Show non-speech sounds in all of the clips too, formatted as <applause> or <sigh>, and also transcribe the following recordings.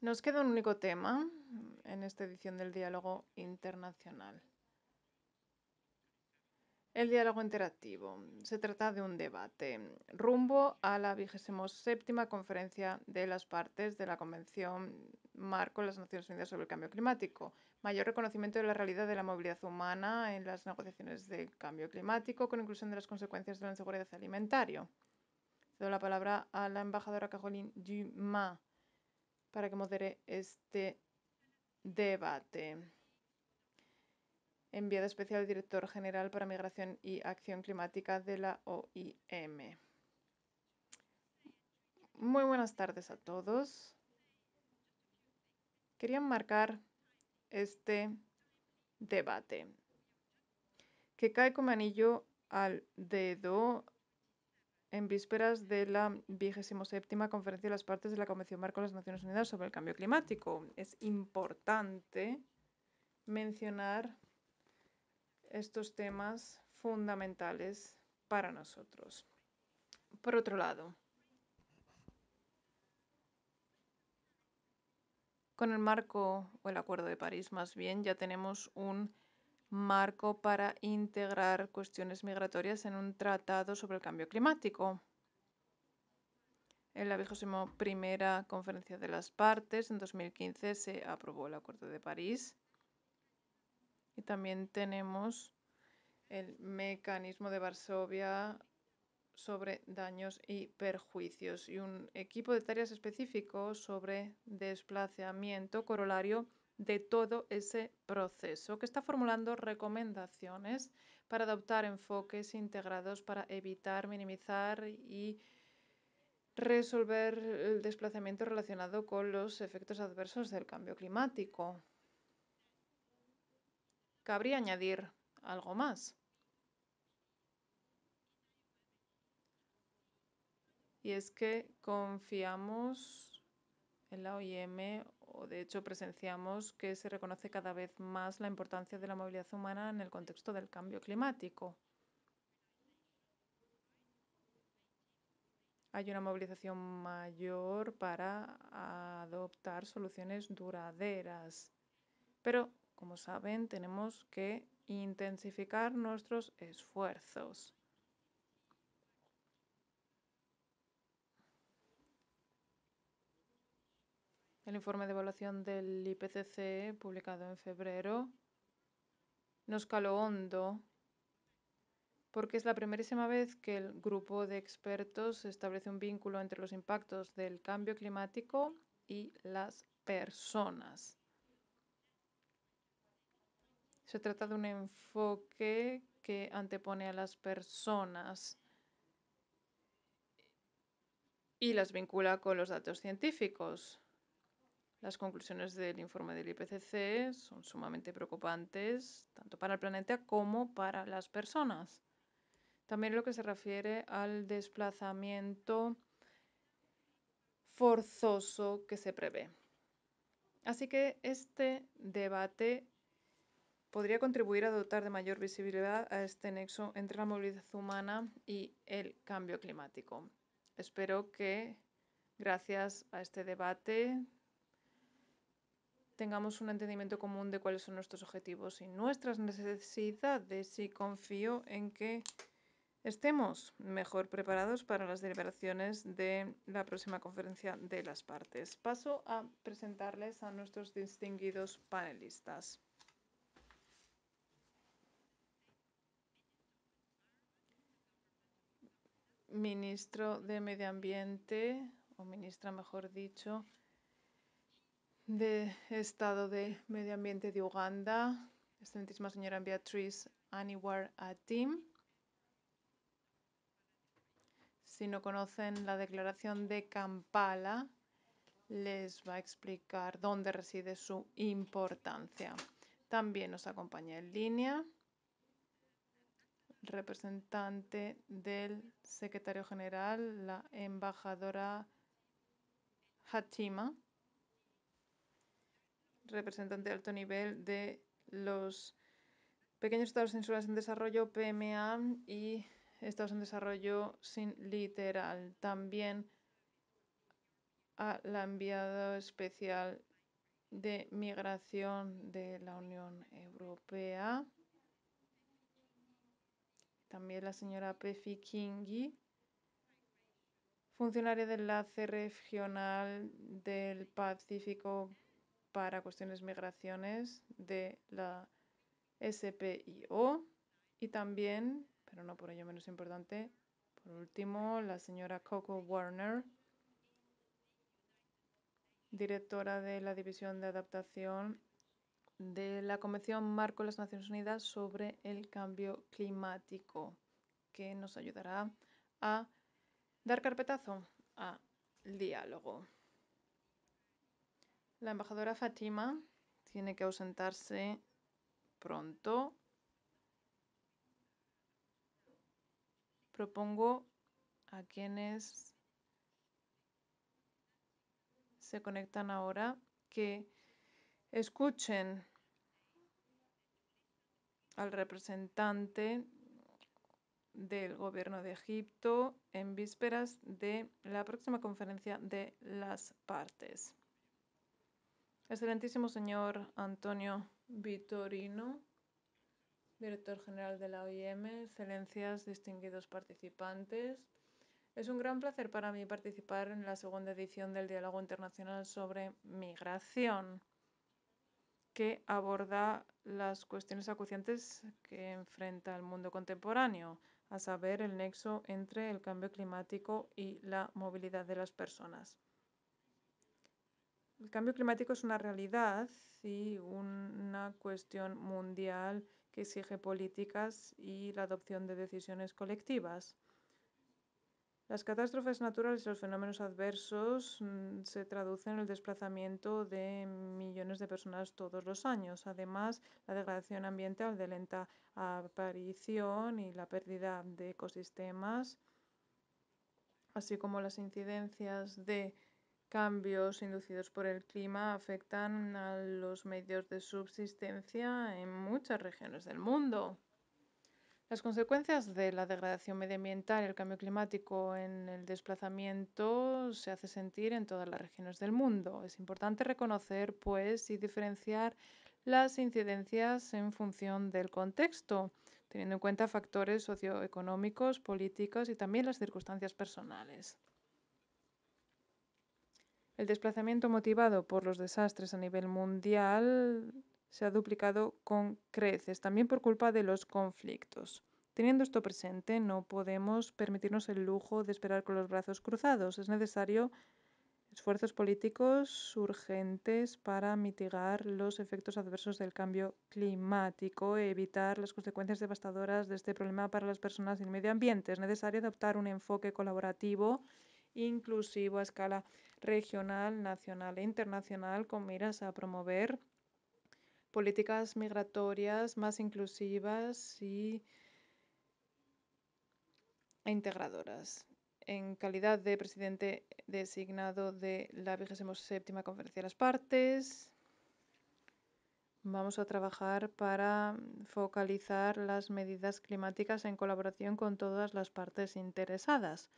Nos queda un único tema en esta edición del diálogo internacional. El diálogo interactivo. Se trata de un debate rumbo a la séptima conferencia de las partes de la Convención Marco de las Naciones Unidas sobre el Cambio Climático, mayor reconocimiento de la realidad de la movilidad humana en las negociaciones de cambio climático, con inclusión de las consecuencias de la inseguridad alimentaria. Cedo la palabra a la embajadora Caroline Dumas para que modere este debate. Enviada especial director general para Migración y Acción Climática de la OIM. Muy buenas tardes a todos. Quería marcar este debate, que cae como anillo al dedo en vísperas de la 27 Conferencia de las Partes de la Convención Marco de las Naciones Unidas sobre el Cambio Climático. Es importante mencionar estos temas fundamentales para nosotros. Por otro lado, Con el marco o el Acuerdo de París, más bien, ya tenemos un marco para integrar cuestiones migratorias en un tratado sobre el cambio climático. En la vigésimo primera conferencia de las partes, en 2015, se aprobó el Acuerdo de París. Y también tenemos el mecanismo de Varsovia sobre daños y perjuicios y un equipo de tareas específico sobre desplazamiento corolario de todo ese proceso que está formulando recomendaciones para adoptar enfoques integrados para evitar, minimizar y resolver el desplazamiento relacionado con los efectos adversos del cambio climático. Cabría añadir algo más. y es que confiamos en la OIM o de hecho presenciamos que se reconoce cada vez más la importancia de la movilidad humana en el contexto del cambio climático. Hay una movilización mayor para adoptar soluciones duraderas. Pero, como saben, tenemos que intensificar nuestros esfuerzos. El informe de evaluación del IPCC, publicado en febrero, nos caló hondo porque es la primerísima vez que el grupo de expertos establece un vínculo entre los impactos del cambio climático y las personas. Se trata de un enfoque que antepone a las personas y las vincula con los datos científicos. Las conclusiones del informe del IPCC son sumamente preocupantes, tanto para el planeta como para las personas. También lo que se refiere al desplazamiento forzoso que se prevé. Así que este debate podría contribuir a dotar de mayor visibilidad a este nexo entre la movilidad humana y el cambio climático. Espero que gracias a este debate tengamos un entendimiento común de cuáles son nuestros objetivos y nuestras necesidades y confío en que estemos mejor preparados para las deliberaciones de la próxima conferencia de las partes. Paso a presentarles a nuestros distinguidos panelistas. Ministro de Medio Ambiente, o ministra mejor dicho, de Estado de Medio Ambiente de Uganda, excelentísima señora Beatriz Aniwar Atim. Si no conocen la declaración de Kampala, les va a explicar dónde reside su importancia. También nos acompaña en línea representante del secretario general, la embajadora Hatima representante de alto nivel de los pequeños estados insulares en desarrollo, PMA, y estados en desarrollo sin literal. También a la enviada especial de migración de la Unión Europea. También la señora Pefi Kingi, funcionaria del enlace regional del Pacífico para cuestiones migraciones de la SPIO y también, pero no por ello menos importante, por último, la señora Coco Warner, directora de la División de Adaptación de la Convención Marco de las Naciones Unidas sobre el Cambio Climático, que nos ayudará a dar carpetazo al diálogo. La embajadora Fatima tiene que ausentarse pronto. Propongo a quienes se conectan ahora que escuchen al representante del gobierno de Egipto en vísperas de la próxima conferencia de las partes. Excelentísimo señor Antonio Vitorino, director general de la OIM, excelencias, distinguidos participantes. Es un gran placer para mí participar en la segunda edición del Diálogo Internacional sobre Migración, que aborda las cuestiones acuciantes que enfrenta el mundo contemporáneo, a saber, el nexo entre el cambio climático y la movilidad de las personas. El cambio climático es una realidad y una cuestión mundial que exige políticas y la adopción de decisiones colectivas. Las catástrofes naturales y los fenómenos adversos mm, se traducen en el desplazamiento de millones de personas todos los años. Además, la degradación ambiental de lenta aparición y la pérdida de ecosistemas, así como las incidencias de cambios inducidos por el clima afectan a los medios de subsistencia en muchas regiones del mundo. Las consecuencias de la degradación medioambiental y el cambio climático en el desplazamiento se hace sentir en todas las regiones del mundo. Es importante reconocer, pues, y diferenciar las incidencias en función del contexto, teniendo en cuenta factores socioeconómicos, políticos y también las circunstancias personales el desplazamiento motivado por los desastres a nivel mundial se ha duplicado con creces, también por culpa de los conflictos. Teniendo esto presente, no podemos permitirnos el lujo de esperar con los brazos cruzados. Es necesario esfuerzos políticos urgentes para mitigar los efectos adversos del cambio climático y evitar las consecuencias devastadoras de este problema para las personas y el medio ambiente. Es necesario adoptar un enfoque colaborativo inclusivo a escala regional, nacional e internacional con miras a promover políticas migratorias más inclusivas y e integradoras. En calidad de presidente designado de la 27 Conferencia de las Partes, vamos a trabajar para focalizar las medidas climáticas en colaboración con todas las partes interesadas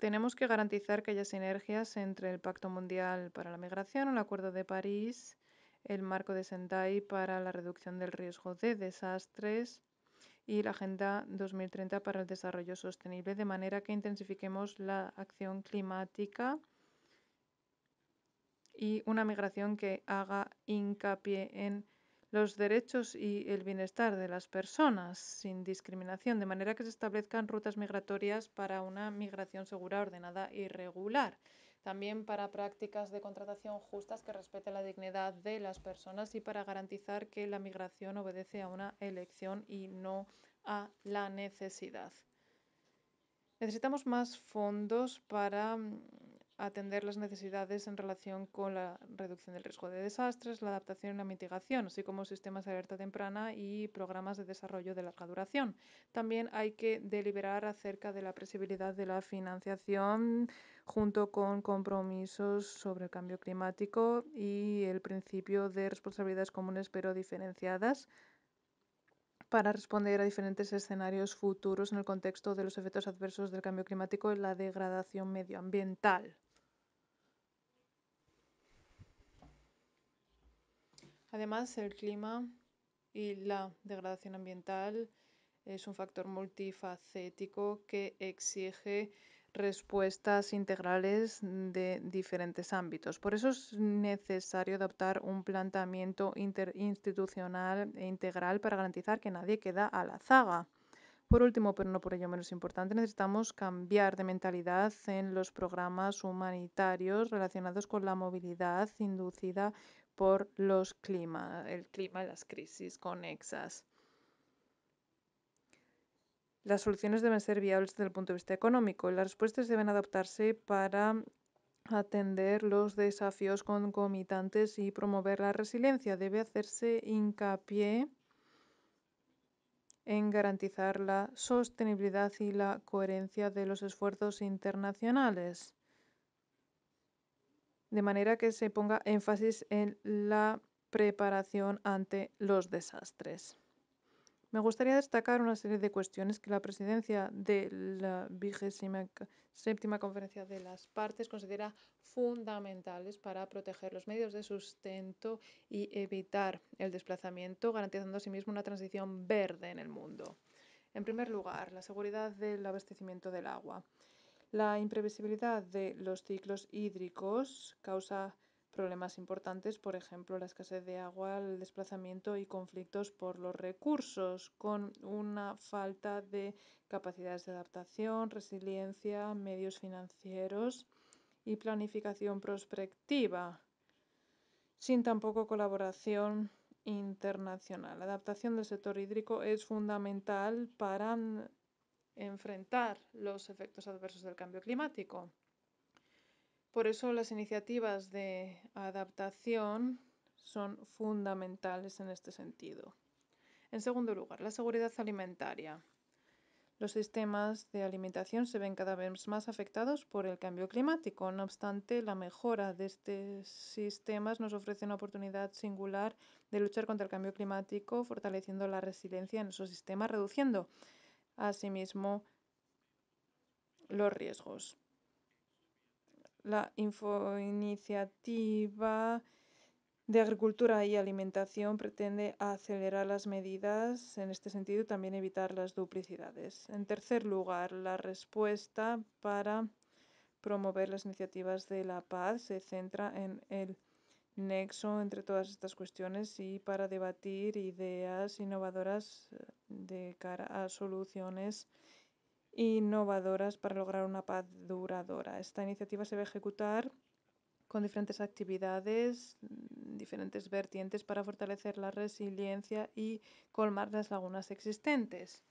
tenemos que garantizar que haya sinergias entre el pacto mundial para la migración el acuerdo de parís el marco de sendai para la reducción del riesgo de desastres y la Agenda 2030 para el Desarrollo Sostenible, de manera que intensifiquemos la acción climática y una migración que haga hincapié en los derechos y el bienestar de las personas sin discriminación, de manera que se establezcan rutas migratorias para una migración segura, ordenada y regular. También para prácticas de contratación justas que respeten la dignidad de las personas y para garantizar que la migración obedece a una elección y no a la necesidad. Necesitamos más fondos para mm, atender las necesidades en relación con la reducción del riesgo de desastres, la adaptación y la mitigación, así como sistemas de alerta temprana y programas de desarrollo de larga duración. También hay que deliberar acerca de la presibilidad de la financiación junto con compromisos sobre el cambio climático y el principio de responsabilidades comunes pero diferenciadas para responder a diferentes escenarios futuros en el contexto de los efectos adversos del cambio climático y la degradación medioambiental. Además, el clima y la degradación ambiental es un factor multifacético que exige respuestas integrales de diferentes ámbitos. Por eso es necesario adoptar un planteamiento interinstitucional e integral para garantizar que nadie queda a la zaga. Por último, pero no por ello menos importante, necesitamos cambiar de mentalidad en los programas humanitarios relacionados con la movilidad inducida por los clima, el clima, y las crisis conexas. Las soluciones deben ser viables desde el punto de vista económico y las respuestas deben adaptarse para atender los desafíos concomitantes y promover la resiliencia. Debe hacerse hincapié en garantizar la sostenibilidad y la coherencia de los esfuerzos internacionales de manera que se ponga énfasis en la preparación ante los desastres. Me gustaría destacar una serie de cuestiones que la presidencia de la vigésima conferencia de las partes considera fundamentales para proteger los medios de sustento y evitar el desplazamiento, garantizando asimismo una transición verde en el mundo. En primer lugar, la seguridad del abastecimiento del agua. La imprevisibilidad de los ciclos hídricos causa problemas importantes, por ejemplo, la escasez de agua, el desplazamiento y conflictos por los recursos, con una falta de capacidades de adaptación, resiliencia, medios financieros y planificación prospectiva, sin tampoco colaboración internacional. La adaptación del sector hídrico es fundamental para enfrentar los efectos adversos del cambio climático. Por eso las iniciativas de adaptación son fundamentales en este sentido. En segundo lugar, la seguridad alimentaria. Los sistemas de alimentación se ven cada vez más afectados por el cambio climático. No obstante, la mejora de estos sistemas nos ofrece una oportunidad singular de luchar contra el cambio climático, fortaleciendo la resiliencia en esos sistemas, reduciendo asimismo los riesgos. La iniciativa de Agricultura y Alimentación pretende acelerar las medidas en este sentido y también evitar las duplicidades. En tercer lugar, la respuesta para promover las iniciativas de la paz se centra en el nexo entre todas estas cuestiones y para debatir ideas innovadoras eh, de cara a soluciones innovadoras para lograr una paz duradora. Esta iniciativa se va a ejecutar con diferentes actividades, mm, diferentes vertientes para fortalecer la resiliencia y colmar las lagunas existentes.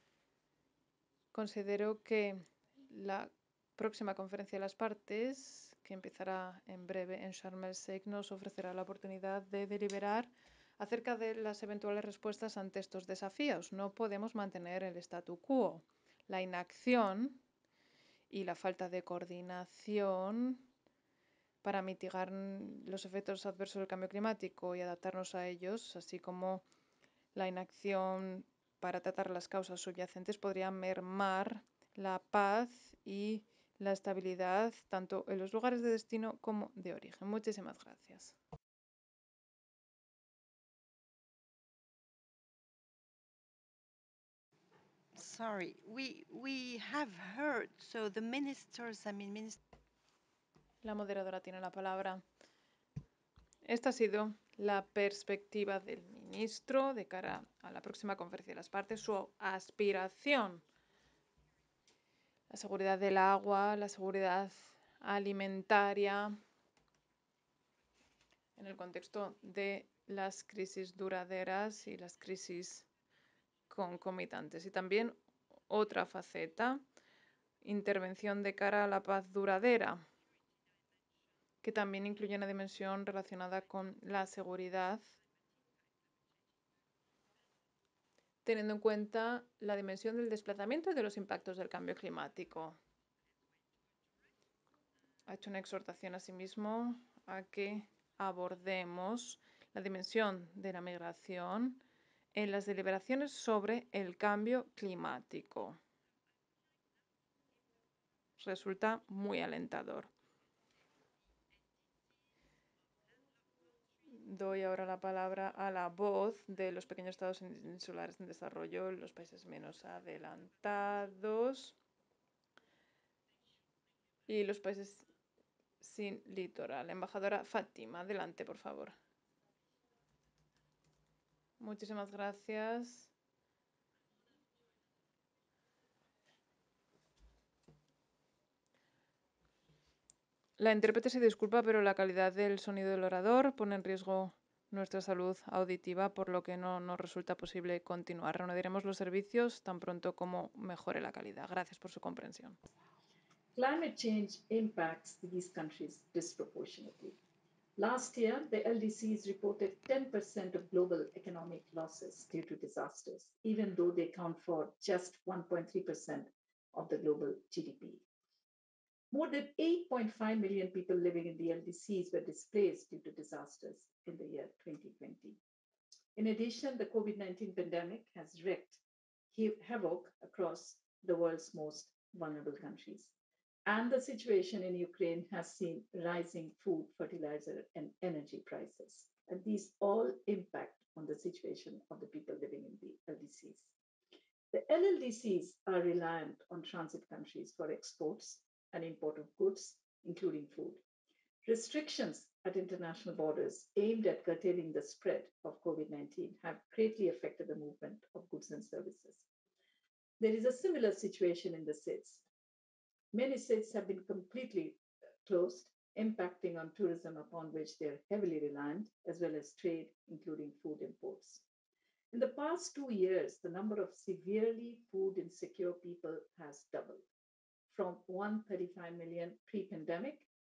Considero que la próxima conferencia de las partes que empezará en breve en Sharm el Sheikh, nos ofrecerá la oportunidad de deliberar acerca de las eventuales respuestas ante estos desafíos. No podemos mantener el statu quo. La inacción y la falta de coordinación para mitigar los efectos adversos del cambio climático y adaptarnos a ellos, así como la inacción para tratar las causas subyacentes, podrían mermar la paz y la estabilidad tanto en los lugares de destino como de origen. Muchísimas gracias. Sorry, we, have heard, so the ministers, I mean, La moderadora tiene la palabra. Esta ha sido la perspectiva del ministro de cara a la próxima conferencia de las partes, su aspiración la seguridad del agua, la seguridad alimentaria en el contexto de las crisis duraderas y las crisis concomitantes. Y también otra faceta, intervención de cara a la paz duradera, que también incluye una dimensión relacionada con la seguridad teniendo en cuenta la dimensión del desplazamiento y de los impactos del cambio climático. Ha hecho una exhortación a sí mismo a que abordemos la dimensión de la migración en las deliberaciones sobre el cambio climático. Resulta muy alentador. Doy ahora la palabra a la voz de los pequeños estados insulares en desarrollo, los países menos adelantados y los países sin litoral. Embajadora Fátima, adelante, por favor. Muchísimas gracias. La intérprete se disculpa, pero la calidad del sonido del orador pone en riesgo nuestra salud auditiva, por lo que no nos resulta posible continuar. Reanudaremos los servicios tan pronto como mejore la calidad. Gracias por su comprensión. Climate change impacts these countries disproportionately. Last year, the LDCs reported 10% of global economic losses due to disasters, even though they account for just 1.3% of the global GDP. More than 8.5 million people living in the LDCs were displaced due to disasters in the year 2020. In addition, the COVID 19 pandemic has wreaked havoc across the world's most vulnerable countries. And the situation in Ukraine has seen rising food, fertilizer, and energy prices. And these all impact on the situation of the people living in the LDCs. The LLDCs are reliant on transit countries for exports and import of goods, including food. Restrictions at international borders aimed at curtailing the spread of COVID 19 have greatly affected the movement of goods and services. There is a similar situation in the states. Many states have been completely uh, closed, impacting on tourism upon which they are heavily reliant, as well as trade, including food imports. In the past two years, the number of severely food insecure people has doubled from 135 million pre-pandemic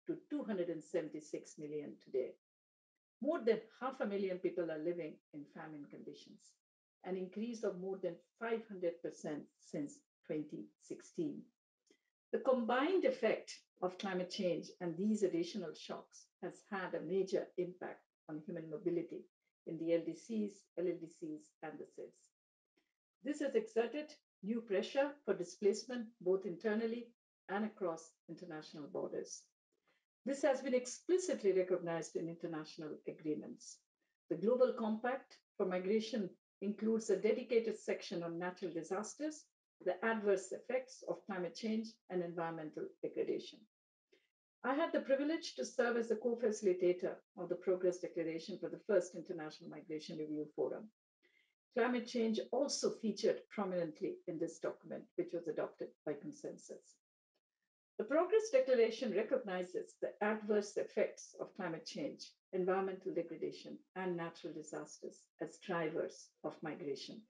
to 276 million today. More than half a million people are living in famine conditions, an increase of more than 500% since 2016. The combined effect of climate change and these additional shocks has had a major impact on human mobility in the LDCs, LLDCs, and the CIVs. This has exerted new pressure for displacement both internally and across international borders. This has been explicitly recognized in international agreements. The Global Compact for Migration includes a dedicated section on natural disasters, the adverse effects of climate change, and environmental degradation. I had the privilege to serve as the co facilitator of the Progress Declaration for the first International Migration Review Forum. Climate change also featured prominently in this document, which was adopted by consensus. The Progress Declaration recognizes the adverse effects of climate change, environmental degradation, and natural disasters as drivers of migration.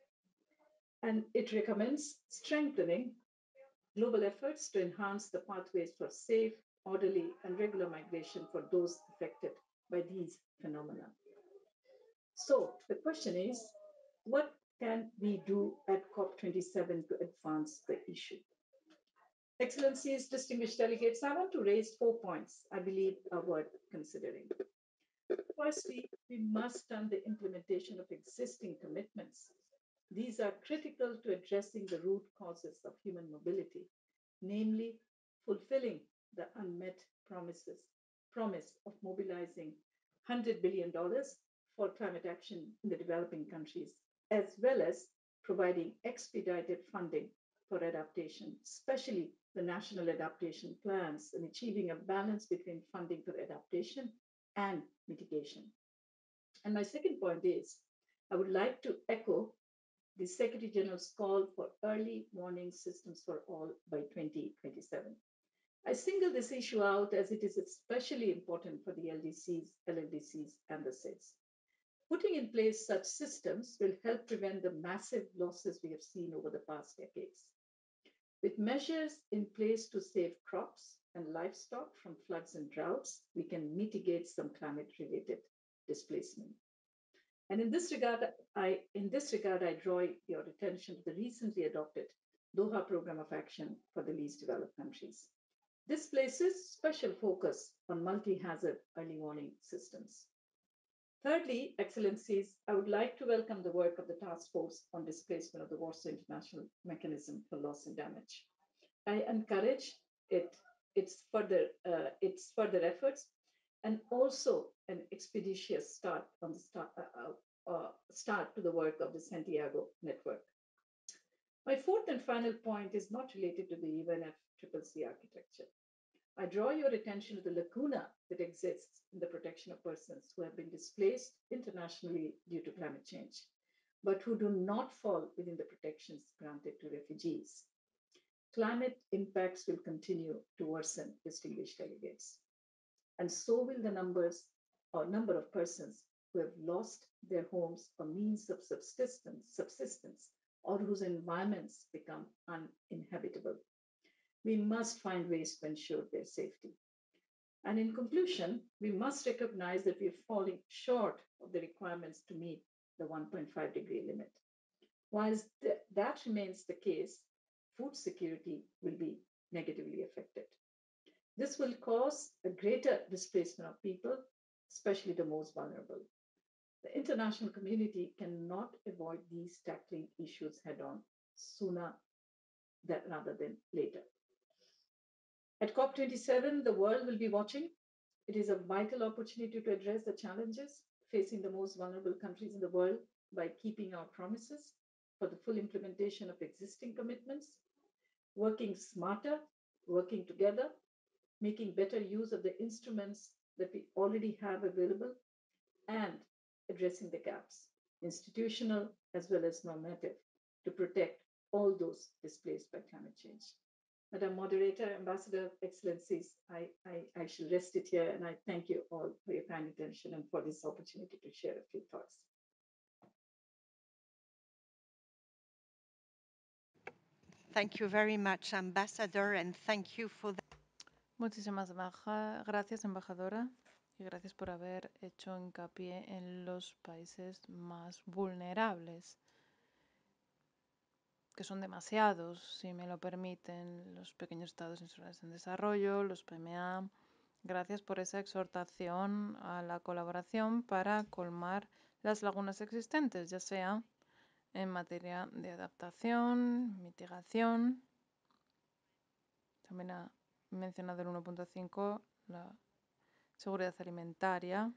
And it recommends strengthening global efforts to enhance the pathways for safe, orderly, and regular migration for those affected by these phenomena. So the question is what can we do at COP27 to advance the issue? Excellencies, distinguished delegates, I want to raise four points I believe are worth considering. Firstly, we must turn the implementation of existing commitments. These are critical to addressing the root causes of human mobility, namely fulfilling the unmet promises, promise of mobilizing $100 billion for climate action in the developing countries as well as providing expedited funding for adaptation, especially the national adaptation plans and achieving a balance between funding for adaptation and mitigation. And my second point is I would like to echo the Secretary General's call for early warning systems for all by 2027. I single this issue out as it is especially important for the LDCs, LLDCs, and the SIDS. Putting in place such systems will help prevent the massive losses we have seen over the past decades. With measures in place to save crops and livestock from floods and droughts, we can mitigate some climate related displacement. And in this regard, I in this regard I draw your attention to the recently adopted Doha Programme of Action for the Least Developed Countries. This places special focus on multi-hazard early warning systems. Thirdly, Excellencies, I would like to welcome the work of the Task Force on Displacement of the Warsaw International Mechanism for Loss and Damage. I encourage it, its, further, uh, its further efforts and also an expeditious start, on the start, uh, uh, uh, start to the work of the Santiago Network. My fourth and final point is not related to the UNFCCC architecture. I draw your attention to the lacuna that exists in the protection of persons who have been displaced internationally due to climate change, but who do not fall within the protections granted to refugees. Climate impacts will continue to worsen, distinguished delegates. And so will the numbers or number of persons who have lost their homes or means of subsistence, subsistence or whose environments become uninhabitable we must find ways to ensure their safety. And in conclusion, we must recognize that we are falling short of the requirements to meet the 1.5 degree limit. Whilst th- that remains the case, food security will be negatively affected. This will cause a greater displacement of people, especially the most vulnerable. The international community cannot avoid these tackling issues head on sooner than, rather than later. At COP27, the world will be watching. It is a vital opportunity to address the challenges facing the most vulnerable countries in the world by keeping our promises for the full implementation of existing commitments, working smarter, working together, making better use of the instruments that we already have available, and addressing the gaps, institutional as well as normative, to protect all those displaced by climate change. Madam Moderator, Ambassador, Excellencies, I, I, I shall rest it here and I thank you all for your kind attention and for this opportunity to share a few thoughts. Thank you very much, Ambassador, and thank you for that. Muchísimas gracias, embajadora, y gracias por haber hecho hincapié en los países más vulnerables que son demasiados, si me lo permiten, los pequeños estados insulares en desarrollo, los PMA. Gracias por esa exhortación a la colaboración para colmar las lagunas existentes, ya sea en materia de adaptación, mitigación. También ha mencionado el 1.5, la seguridad alimentaria.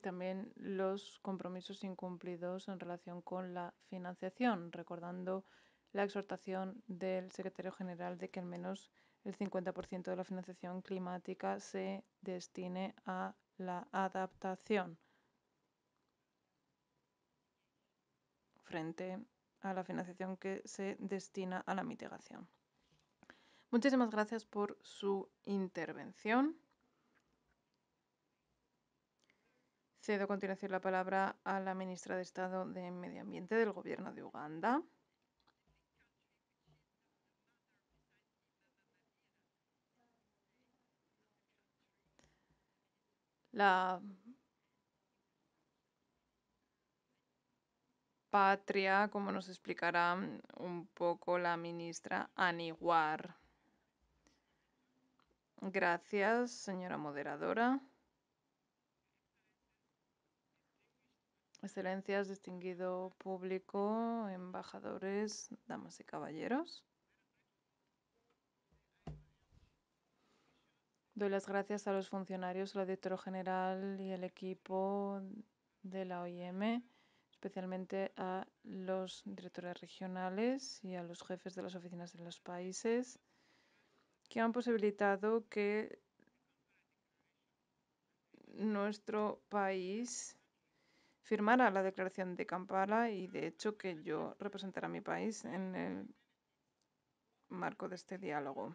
también los compromisos incumplidos en relación con la financiación, recordando la exhortación del secretario general de que al menos el 50% de la financiación climática se destine a la adaptación frente a la financiación que se destina a la mitigación. Muchísimas gracias por su intervención. Cedo a continuación la palabra a la ministra de Estado de Medio Ambiente del Gobierno de Uganda. La patria, como nos explicará un poco la ministra Aniwar. Gracias, señora moderadora. Excelencias, distinguido público, embajadores, damas y caballeros. Doy las gracias a los funcionarios, al director general y al equipo de la OIM, especialmente a los directores regionales y a los jefes de las oficinas de los países, que han posibilitado que nuestro país firmara la declaración de Kampala y de hecho que yo representara a mi país en el marco de este diálogo.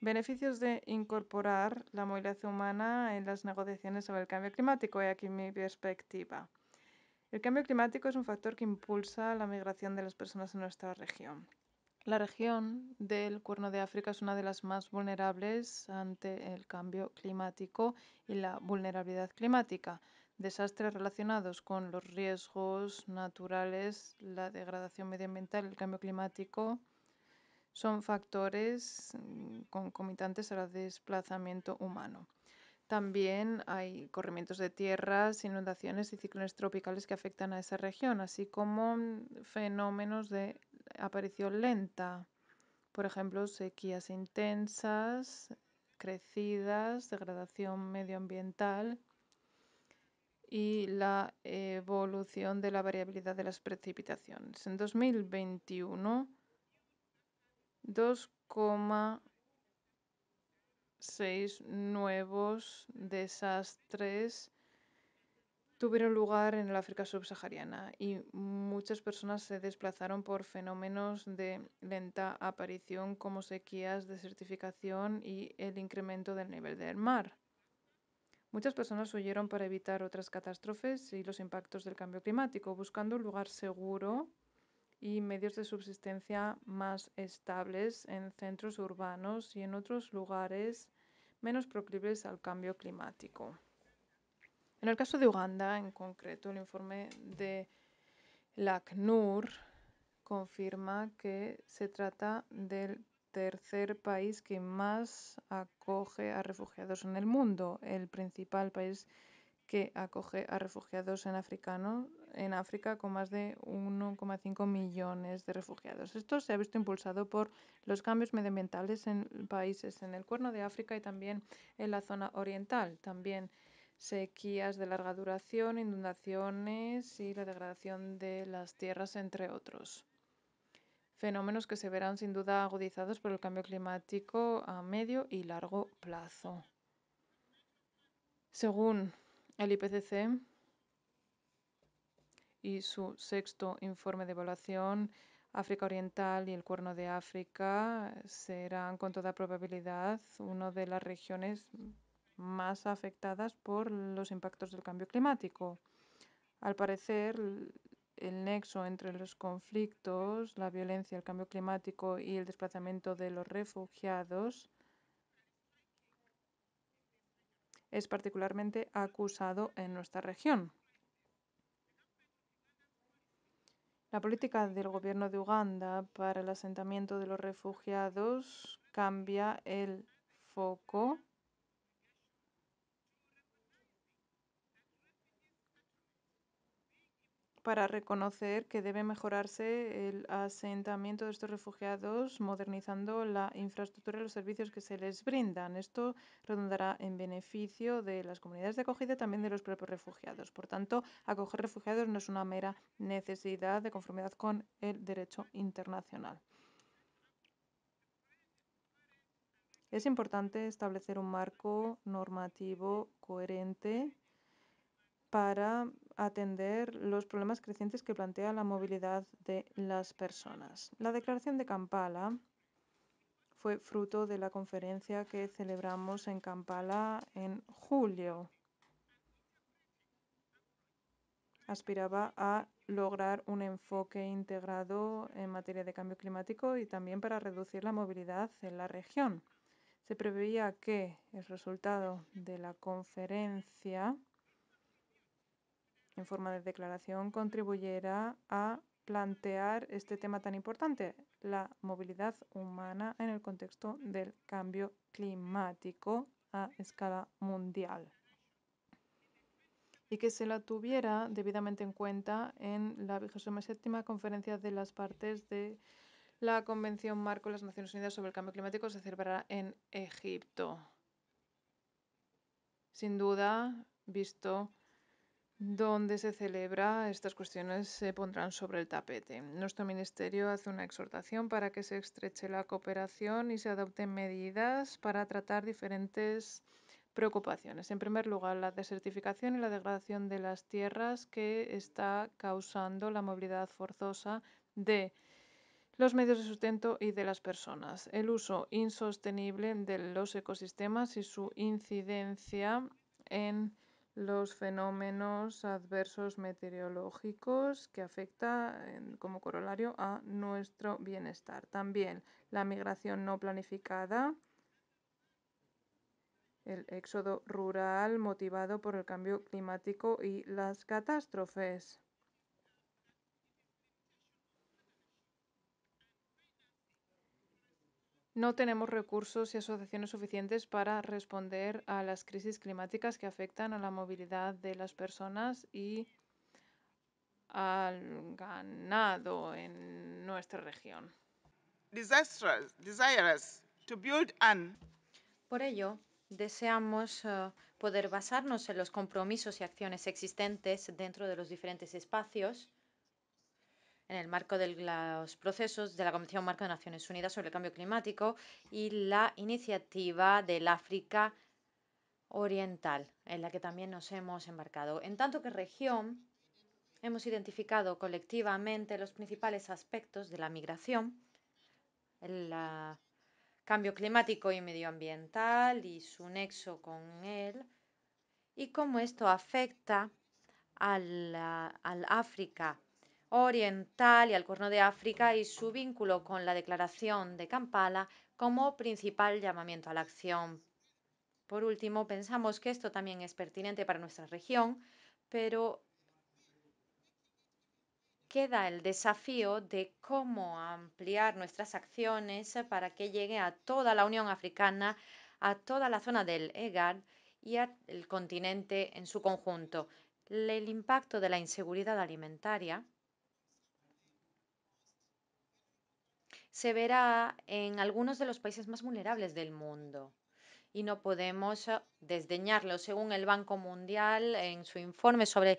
Beneficios de incorporar la movilidad humana en las negociaciones sobre el cambio climático. Y aquí mi perspectiva. El cambio climático es un factor que impulsa la migración de las personas en nuestra región. La región del Cuerno de África es una de las más vulnerables ante el cambio climático y la vulnerabilidad climática desastres relacionados con los riesgos naturales, la degradación medioambiental, el cambio climático, son factores mm, concomitantes al desplazamiento humano. También hay corrimientos de tierras, inundaciones y ciclones tropicales que afectan a esa región, así como mm, fenómenos de aparición lenta, por ejemplo, sequías intensas, crecidas, degradación medioambiental y la evolución de la variabilidad de las precipitaciones. En 2021, 2,6 nuevos desastres tuvieron lugar en el África subsahariana y muchas personas se desplazaron por fenómenos de lenta aparición como sequías, desertificación y el incremento del nivel del mar muchas personas huyeron para evitar otras catástrofes y los impactos del cambio climático buscando un lugar seguro y medios de subsistencia más estables en centros urbanos y en otros lugares menos proclibles al cambio climático. En el caso de Uganda, en concreto, el informe de la CNUR confirma que se trata del tercer país que más acoge a refugiados en el mundo, el principal país que acoge a refugiados en, africano, en África con más de 1,5 millones de refugiados. Esto se ha visto impulsado por los cambios medioambientales en países en el Cuerno de África y también en la zona oriental. También sequías de larga duración, inundaciones y la degradación de las tierras, entre otros fenómenos que se verán sin duda agudizados por el cambio climático a medio y largo plazo. Según el IPCC y su sexto informe de evaluación, África Oriental y el Cuerno de África serán con toda probabilidad una de las regiones más afectadas por los impactos del cambio climático. Al parecer, el nexo entre los conflictos, la violencia, el cambio climático y el desplazamiento de los refugiados es particularmente acusado en nuestra región. La política del gobierno de Uganda para el asentamiento de los refugiados cambia el foco para reconocer que debe mejorarse el asentamiento de estos refugiados modernizando la infraestructura y los servicios que se les brindan. Esto redundará en beneficio de las comunidades de acogida y también de los propios refugiados. Por tanto, acoger refugiados no es una mera necesidad de conformidad con el derecho internacional. Es importante establecer un marco normativo coherente para atender los problemas crecientes que plantea la movilidad de las personas. La declaración de Kampala fue fruto de la conferencia que celebramos en Kampala en julio. Aspiraba a lograr un enfoque integrado en materia de cambio climático y también para reducir la movilidad en la región. Se preveía que el resultado de la conferencia en forma de declaración contribuyera a plantear este tema tan importante, la movilidad humana en el contexto del cambio climático a escala mundial y que se la tuviera debidamente en cuenta en la 27 Conferencia de las Partes de la Convención Marco de las Naciones Unidas sobre el Cambio Climático se celebrará en Egipto. Sin duda, visto donde se celebra, estas cuestiones se pondrán sobre el tapete. Nuestro ministerio hace una exhortación para que se estreche la cooperación y se adopten medidas para tratar diferentes preocupaciones. En primer lugar, la desertificación y la degradación de las tierras que está causando la movilidad forzosa de los medios de sustento y de las personas, el uso insostenible de los ecosistemas y su incidencia en los fenómenos adversos meteorológicos que afectan como corolario a nuestro bienestar. También la migración no planificada, el éxodo rural motivado por el cambio climático y las catástrofes. No tenemos recursos y asociaciones suficientes para responder a las crisis climáticas que afectan a la movilidad de las personas y al ganado en nuestra región. Por ello, deseamos eh, poder basarnos en los compromisos y acciones existentes dentro de los diferentes espacios en el marco de los procesos de la Comisión Marco de Naciones Unidas sobre el Cambio Climático y la iniciativa del África Oriental, en la que también nos hemos embarcado. En tanto que región, hemos identificado colectivamente los principales aspectos de la migración, el ah, cambio climático y medioambiental y su nexo con él, y cómo esto afecta al, ah, al África Oriental y al Cuerno de África y su vínculo con la Declaración de Kampala como principal llamamiento a la acción. Por último, pensamos que esto también es pertinente para nuestra región, pero queda el desafío de cómo ampliar nuestras acciones para que llegue a toda la Unión Africana, a toda la zona del EGAD y al continente en su conjunto. El impacto de la inseguridad alimentaria se verá en algunos de los países más vulnerables del mundo y no podemos ah, desdeñarlo. Según el Banco Mundial, en su informe sobre,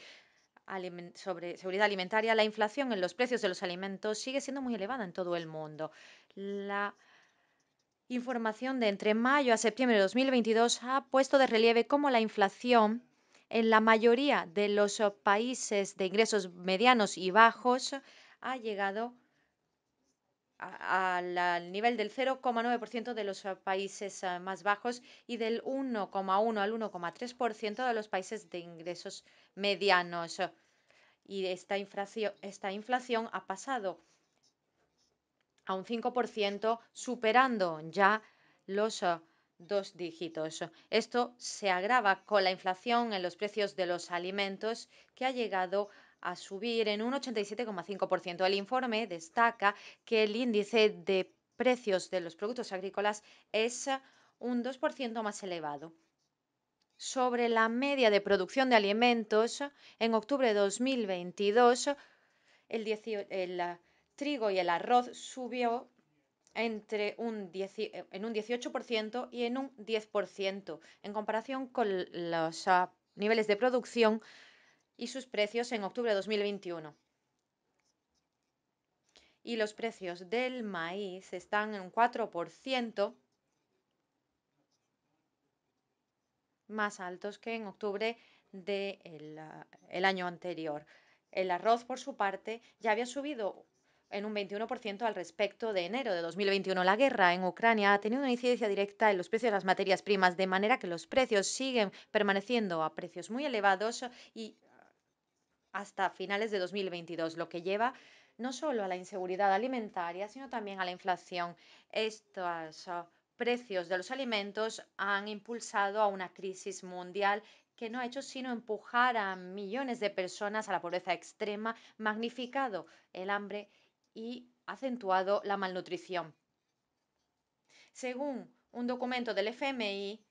seguridad alimentaria, la inflación en los precios de los alimentos sigue siendo muy elevada en todo el mundo. La información de entre mayo a septiembre de 2022 ha puesto de relieve cómo la inflación en la mayoría de los ah, países de ingresos medianos y bajos ha llegado a al nivel del 0,9% de los eh, países eh, más bajos y del 1,1 al 1,3% de los países de ingresos medianos. Y esta inflación, esta inflación ha pasado a un 5%, superando ya los eh, dos dígitos. Esto se agrava con la inflación en los precios de los alimentos, que ha llegado a subir en un 87,5%. El informe destaca que el índice de precios de los productos agrícolas es un 2% más elevado sobre la media de producción de alimentos en octubre de 2022. El, trigo y el arroz subió entre un en un 18% y en un 10% en comparación con los ah, niveles de producción y sus precios en octubre de 2021. Y los precios del maíz están en un 4% más altos que en octubre del ah, el año anterior. El arroz, por su parte, ya había subido en un 21% al respecto de enero de 2021. La guerra en Ucrania ha tenido una incidencia directa en los precios de las materias primas, de manera que los precios siguen permaneciendo a precios muy elevados y hasta finales de 2022, lo que lleva no solo a la inseguridad alimentaria, sino también a la inflación. Estos ah, precios de los alimentos han impulsado a una crisis mundial que no ha hecho sino empujar a millones de personas a la pobreza extrema, magnificado el hambre y acentuado la malnutrición. Según un documento del FMI,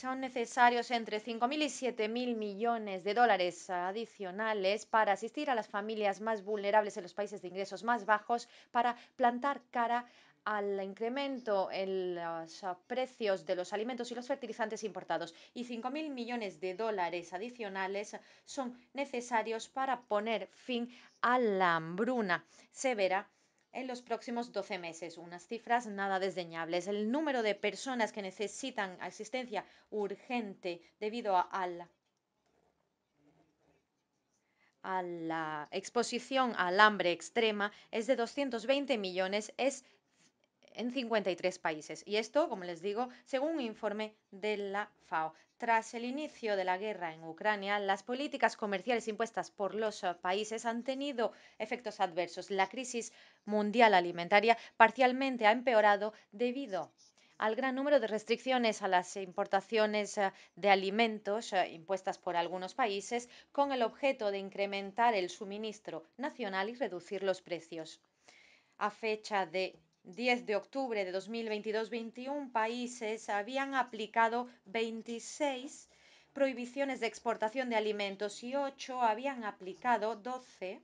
son necesarios entre 5.000 y 7.000 millones de dólares adicionales para asistir a las familias más vulnerables en los países de ingresos más bajos para plantar cara al incremento en los ah, precios de los alimentos y los fertilizantes importados y 5.000 millones de dólares adicionales son necesarios para poner fin a la hambruna severa en los próximos 12 meses, unas cifras nada desdeñables. El número de personas que necesitan asistencia urgente debido a la, a la exposición al hambre extrema es de 220 millones, es en 53 países. Y esto, como les digo, según un informe de la FAO. Tras el inicio de la guerra en Ucrania, las políticas comerciales impuestas por los eh, países han tenido efectos adversos. La crisis mundial alimentaria parcialmente ha empeorado debido al gran número de restricciones a las importaciones eh, de alimentos eh, impuestas por algunos países con el objeto de incrementar el suministro nacional y reducir los precios. A fecha de 10 de octubre de 2022, 21 países habían aplicado 26 prohibiciones de exportación de alimentos y 8 habían aplicado 12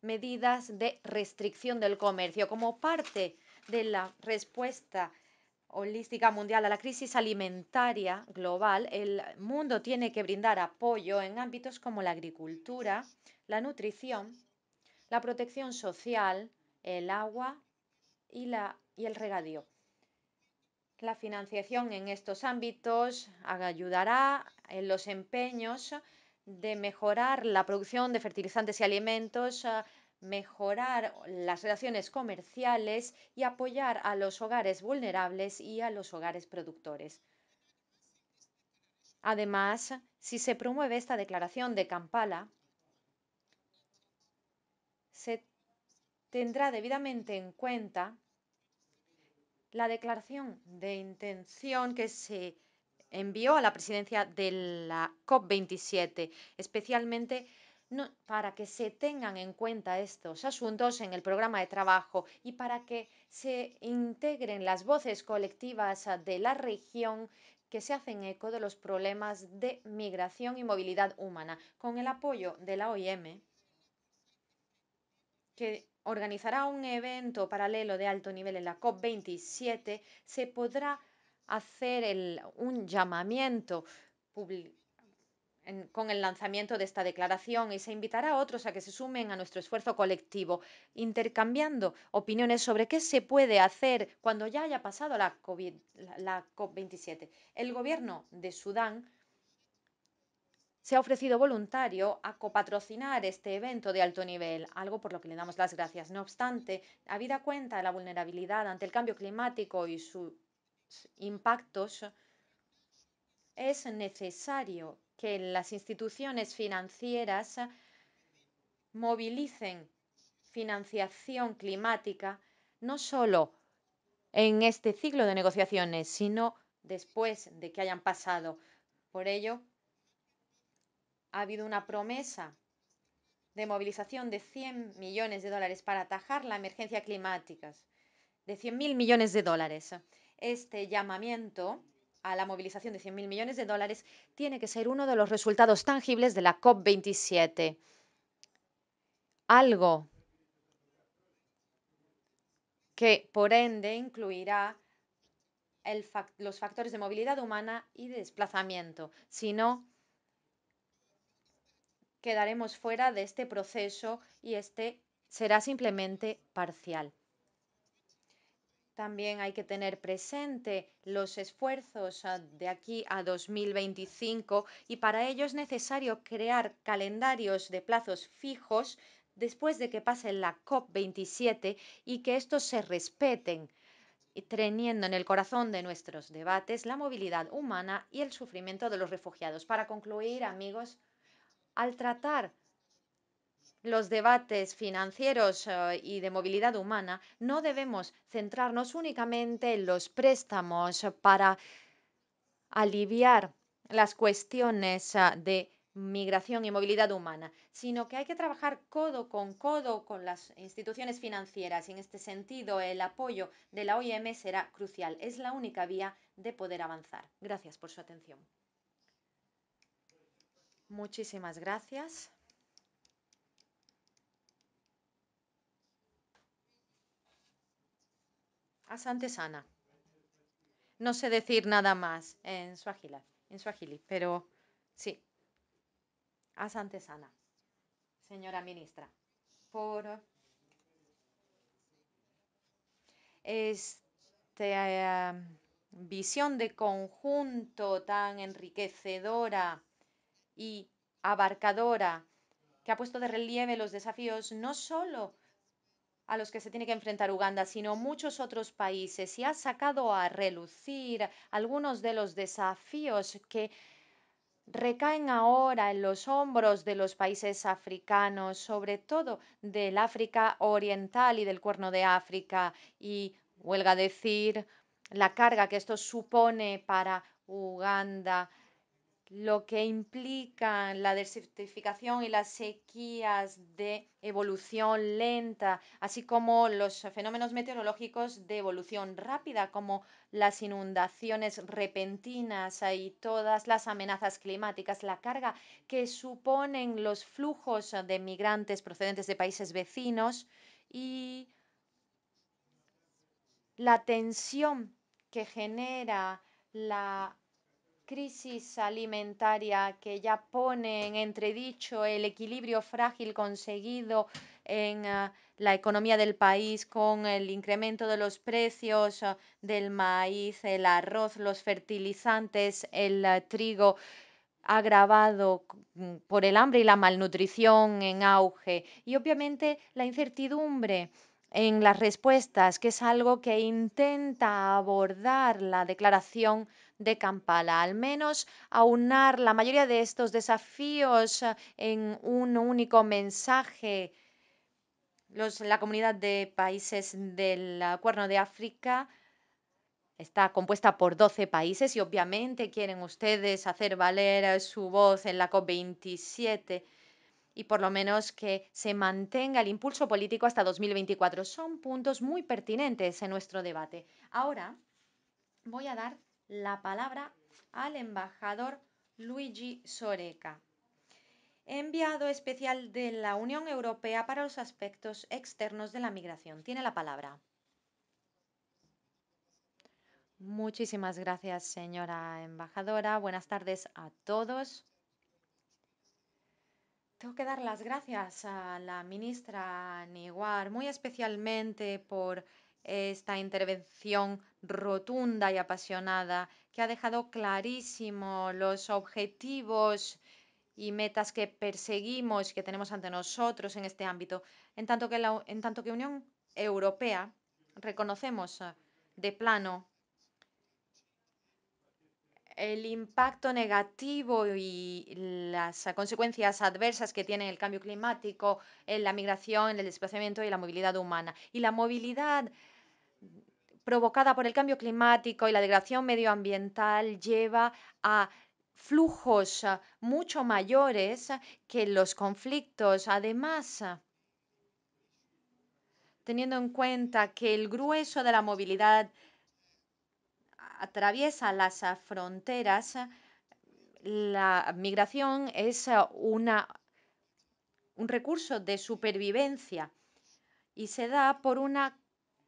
medidas de restricción del comercio como parte de la respuesta holística mundial a la crisis alimentaria global, el mundo tiene que brindar apoyo en ámbitos como la agricultura, la nutrición, la protección social, el agua y, el regadío. La financiación en estos ámbitos ayudará en los empeños de mejorar la producción de fertilizantes y alimentos, ah, mejorar las relaciones comerciales y apoyar a los hogares vulnerables y a los hogares productores. Además, si se promueve esta declaración de Kampala, se tendrá debidamente en cuenta la declaración de intención que se envió a la presidencia de la COP27, especialmente para que se tengan en cuenta estos asuntos en el programa de trabajo y para que se integren las voces colectivas de la región que se hacen eco de los problemas de migración y movilidad humana, con el apoyo de la OIM, que organizará un evento paralelo de alto nivel en la COP27, se podrá hacer un llamamiento con el lanzamiento de esta declaración y se invitará a otros a que se sumen a nuestro esfuerzo colectivo, intercambiando opiniones sobre qué se puede hacer cuando ya haya pasado la, la COP27. El gobierno de Sudán se ha ofrecido voluntario a copatrocinar este evento de alto nivel, algo por lo que le damos las gracias. No obstante, habida cuenta de la vulnerabilidad ante el cambio climático y sus impactos, es necesario que las instituciones financieras movilicen financiación climática no solo en este ciclo de negociaciones, sino después de que hayan pasado. Por ello, ha habido una promesa de movilización de 100 millones de dólares para atajar la emergencia climática, de 100 mil millones de dólares. Este llamamiento a la movilización de 100 mil millones de dólares tiene que ser uno de los resultados tangibles de la COP27. Algo que, por ende, incluirá los factores de movilidad humana y de desplazamiento. Si no, quedaremos fuera de este proceso y este será simplemente parcial. También hay que tener presente los esfuerzos ah, de aquí a 2025 y para ello es necesario crear calendarios de plazos fijos después de que pase la COP27 y que estos se respeten, teniendo en el corazón de nuestros debates la movilidad humana y el sufrimiento de los refugiados. Para concluir, amigos, al tratar los debates financieros eh, y de movilidad humana, no debemos centrarnos únicamente en los préstamos para aliviar las cuestiones eh, de migración y movilidad humana, sino que hay que trabajar codo con codo con las instituciones financieras y en este sentido el apoyo de la OIM será crucial. Es la única vía de poder avanzar. Gracias por su atención. Muchísimas gracias. Asante sana. No sé decir nada más en Swahili, en Swahili pero sí. Asante sana, señora ministra, por esta eh, visión de conjunto tan enriquecedora y abarcadora que ha puesto de relieve los desafíos no solo a los que se tiene que enfrentar Uganda, sino muchos otros países y ha sacado a relucir algunos de los desafíos que recaen ahora en los hombros de los países africanos, sobre todo del África Oriental y del Cuerno de África. Y huelga decir la carga que esto supone para Uganda lo que implica la desertificación y las sequías de evolución lenta, así como los fenómenos meteorológicos de evolución rápida, como las inundaciones repentinas y todas las amenazas climáticas, la carga que suponen los flujos de migrantes procedentes de países vecinos y la tensión que genera la crisis alimentaria que ya pone en entredicho el equilibrio frágil conseguido en ah, la economía del país con el incremento de los precios ah, del maíz, el arroz, los fertilizantes, el ah, trigo agravado por el hambre y la malnutrición en auge y obviamente la incertidumbre en las respuestas, que es algo que intenta abordar la declaración de Kampala, al menos aunar la mayoría de estos desafíos eh, en un único mensaje. la comunidad de países del eh, Cuerno de África está compuesta por 12 países y obviamente quieren ustedes hacer valer eh, su voz en la COP27 y por lo menos que se mantenga el impulso político hasta 2024. Son puntos muy pertinentes en nuestro debate. Ahora voy a dar la palabra al embajador Luigi Soreca, enviado especial de la Unión Europea para los aspectos externos de la migración. Tiene la palabra. Muchísimas gracias, señora embajadora. Buenas tardes a todos. Tengo que dar las gracias a la ministra Niguar, muy especialmente por esta intervención rotunda y apasionada que ha dejado clarísimo los objetivos y metas que perseguimos y que tenemos ante nosotros en este ámbito. En tanto que, en tanto que Unión Europea reconocemos eh, de plano el impacto negativo y las consecuencias adversas que tiene el cambio climático en la migración, en el desplazamiento y la movilidad humana. Y la movilidad provocada por el cambio climático y la degradación medioambiental lleva a flujos eh, mucho mayores que los conflictos. Además, eh, teniendo en cuenta que el grueso de la movilidad atraviesa las eh, fronteras, la migración es una, un recurso de supervivencia y se da por una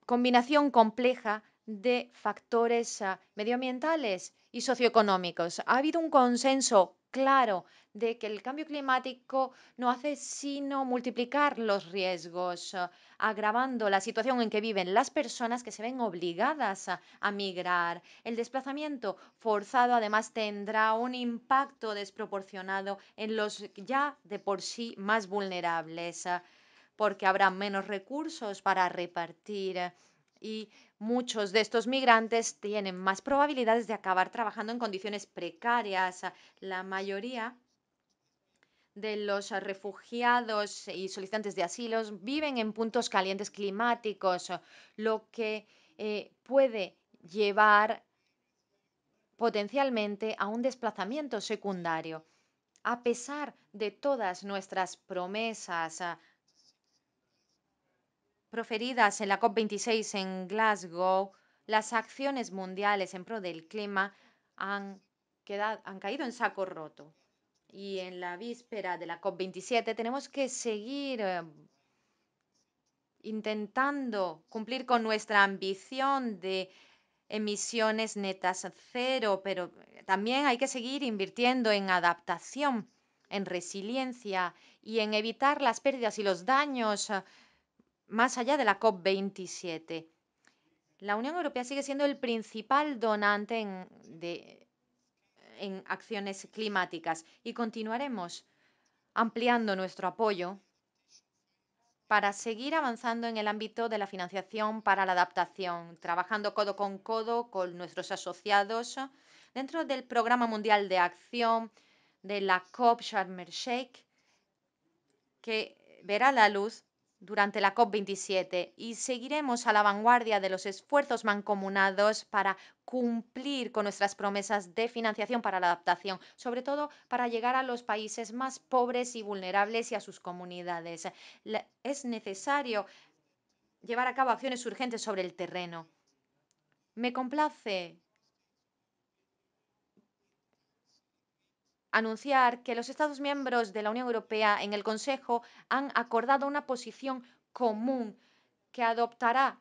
combinación compleja de factores eh, medioambientales y socioeconómicos. Ha habido un consenso claro de que el cambio climático no hace sino multiplicar los riesgos, eh, agravando la situación en que viven las personas que se ven obligadas eh, a, migrar. El desplazamiento forzado además tendrá un impacto desproporcionado en los ya de por sí más vulnerables porque habrá menos recursos para repartir eh, y muchos de estos migrantes tienen más probabilidades de acabar trabajando en condiciones precarias. La mayoría de los refugiados y solicitantes de asilo viven en puntos calientes climáticos, lo que eh, puede llevar potencialmente a un desplazamiento secundario. A pesar de todas nuestras promesas proferidas en la COP26 en Glasgow, las acciones mundiales en pro del clima han, han caído en saco roto. Y en la víspera de la COP27 tenemos que seguir eh, intentando cumplir con nuestra ambición de emisiones netas cero, pero eh, también hay que seguir invirtiendo en adaptación, en resiliencia y en evitar las pérdidas y los daños eh, más allá de la COP27. La Unión Europea sigue siendo el principal donante en, acciones climáticas y continuaremos ampliando nuestro apoyo para seguir avanzando en el ámbito de la financiación para la adaptación, trabajando codo con codo con nuestros asociados dentro del Programa Mundial de Acción de la COP Sharm el Sheikh, que verá la luz durante la COP27 y seguiremos a la vanguardia de los esfuerzos mancomunados para cumplir con nuestras promesas de financiación para la adaptación, sobre todo para llegar a los países más pobres y vulnerables y a sus comunidades. Es necesario llevar a cabo acciones urgentes sobre el terreno. Me complace anunciar que los Estados miembros de la Unión Europea en el Consejo han acordado una posición común que adoptará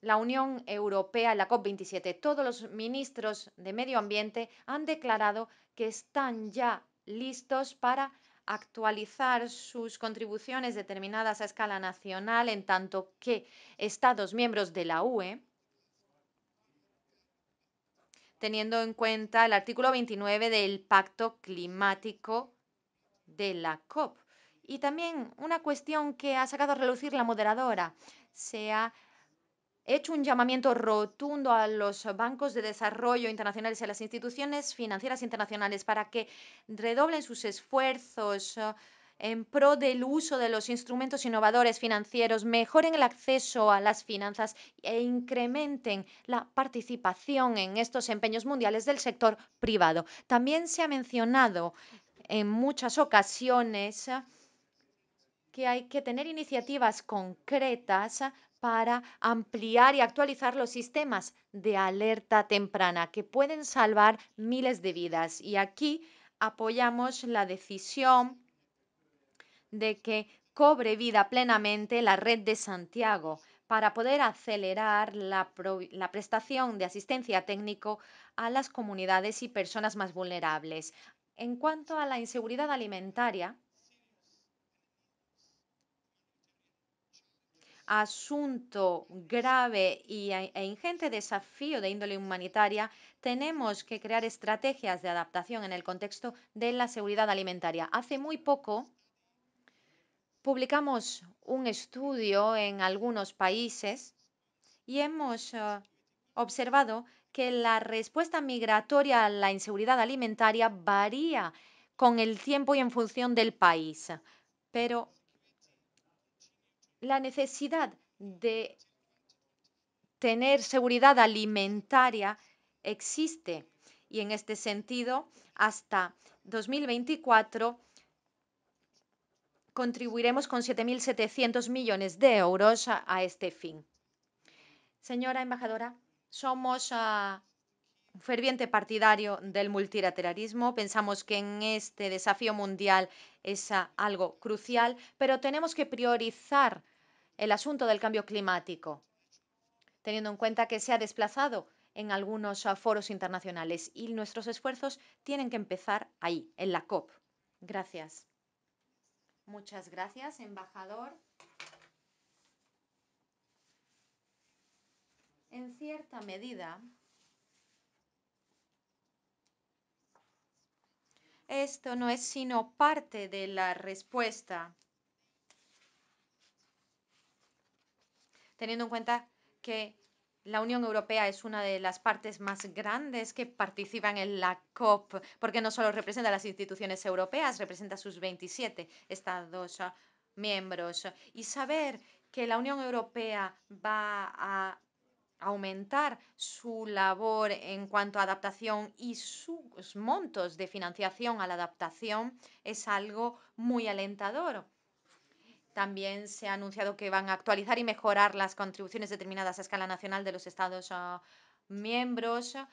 la Unión Europea en la COP27. Todos los ministros de Medio Ambiente han declarado que están ya listos para actualizar sus contribuciones determinadas a escala nacional, en tanto que Estados miembros de la UE teniendo en cuenta el artículo 29 del Pacto Climático de la COP. Y también una cuestión que ha sacado a relucir la moderadora. Se ha hecho un llamamiento rotundo a los bancos de desarrollo internacionales y a las instituciones financieras internacionales para que redoblen sus esfuerzos en pro del uso de los instrumentos innovadores financieros, mejoren el acceso a las finanzas e incrementen la participación en estos empeños mundiales del sector privado. También se ha mencionado en muchas ocasiones que hay que tener iniciativas concretas para ampliar y actualizar los sistemas de alerta temprana que pueden salvar miles de vidas. Y aquí apoyamos la decisión de que cobre vida plenamente la red de Santiago para poder acelerar la, prestación de asistencia técnico a las comunidades y personas más vulnerables. En cuanto a la inseguridad alimentaria, asunto grave e ingente desafío de índole humanitaria, tenemos que crear estrategias de adaptación en el contexto de la seguridad alimentaria. Hace muy poco, publicamos un estudio en algunos países y hemos eh, observado que la respuesta migratoria a la inseguridad alimentaria varía con el tiempo y en función del país, pero la necesidad de tener seguridad alimentaria existe y en este sentido hasta 2024 contribuiremos con 7.700 millones de euros a, este fin. Señora embajadora, somos ah, un ferviente partidario del multilateralismo. Pensamos que en este desafío mundial es ah, algo crucial, pero tenemos que priorizar el asunto del cambio climático, teniendo en cuenta que se ha desplazado en algunos ah, foros internacionales y nuestros esfuerzos tienen que empezar ahí, en la COP. Gracias. Muchas gracias, embajador. En cierta medida, esto no es sino parte de la respuesta, teniendo en cuenta que la Unión Europea es una de las partes más grandes que participan en la COP, porque no solo representa a las instituciones europeas, representa a sus 27 Estados ah, miembros. Y saber que la Unión Europea va a aumentar su labor en cuanto a adaptación y sus montos de financiación a la adaptación es algo muy alentador también se ha anunciado que van a actualizar y mejorar las contribuciones determinadas a escala nacional de los Estados ah, miembros, ah,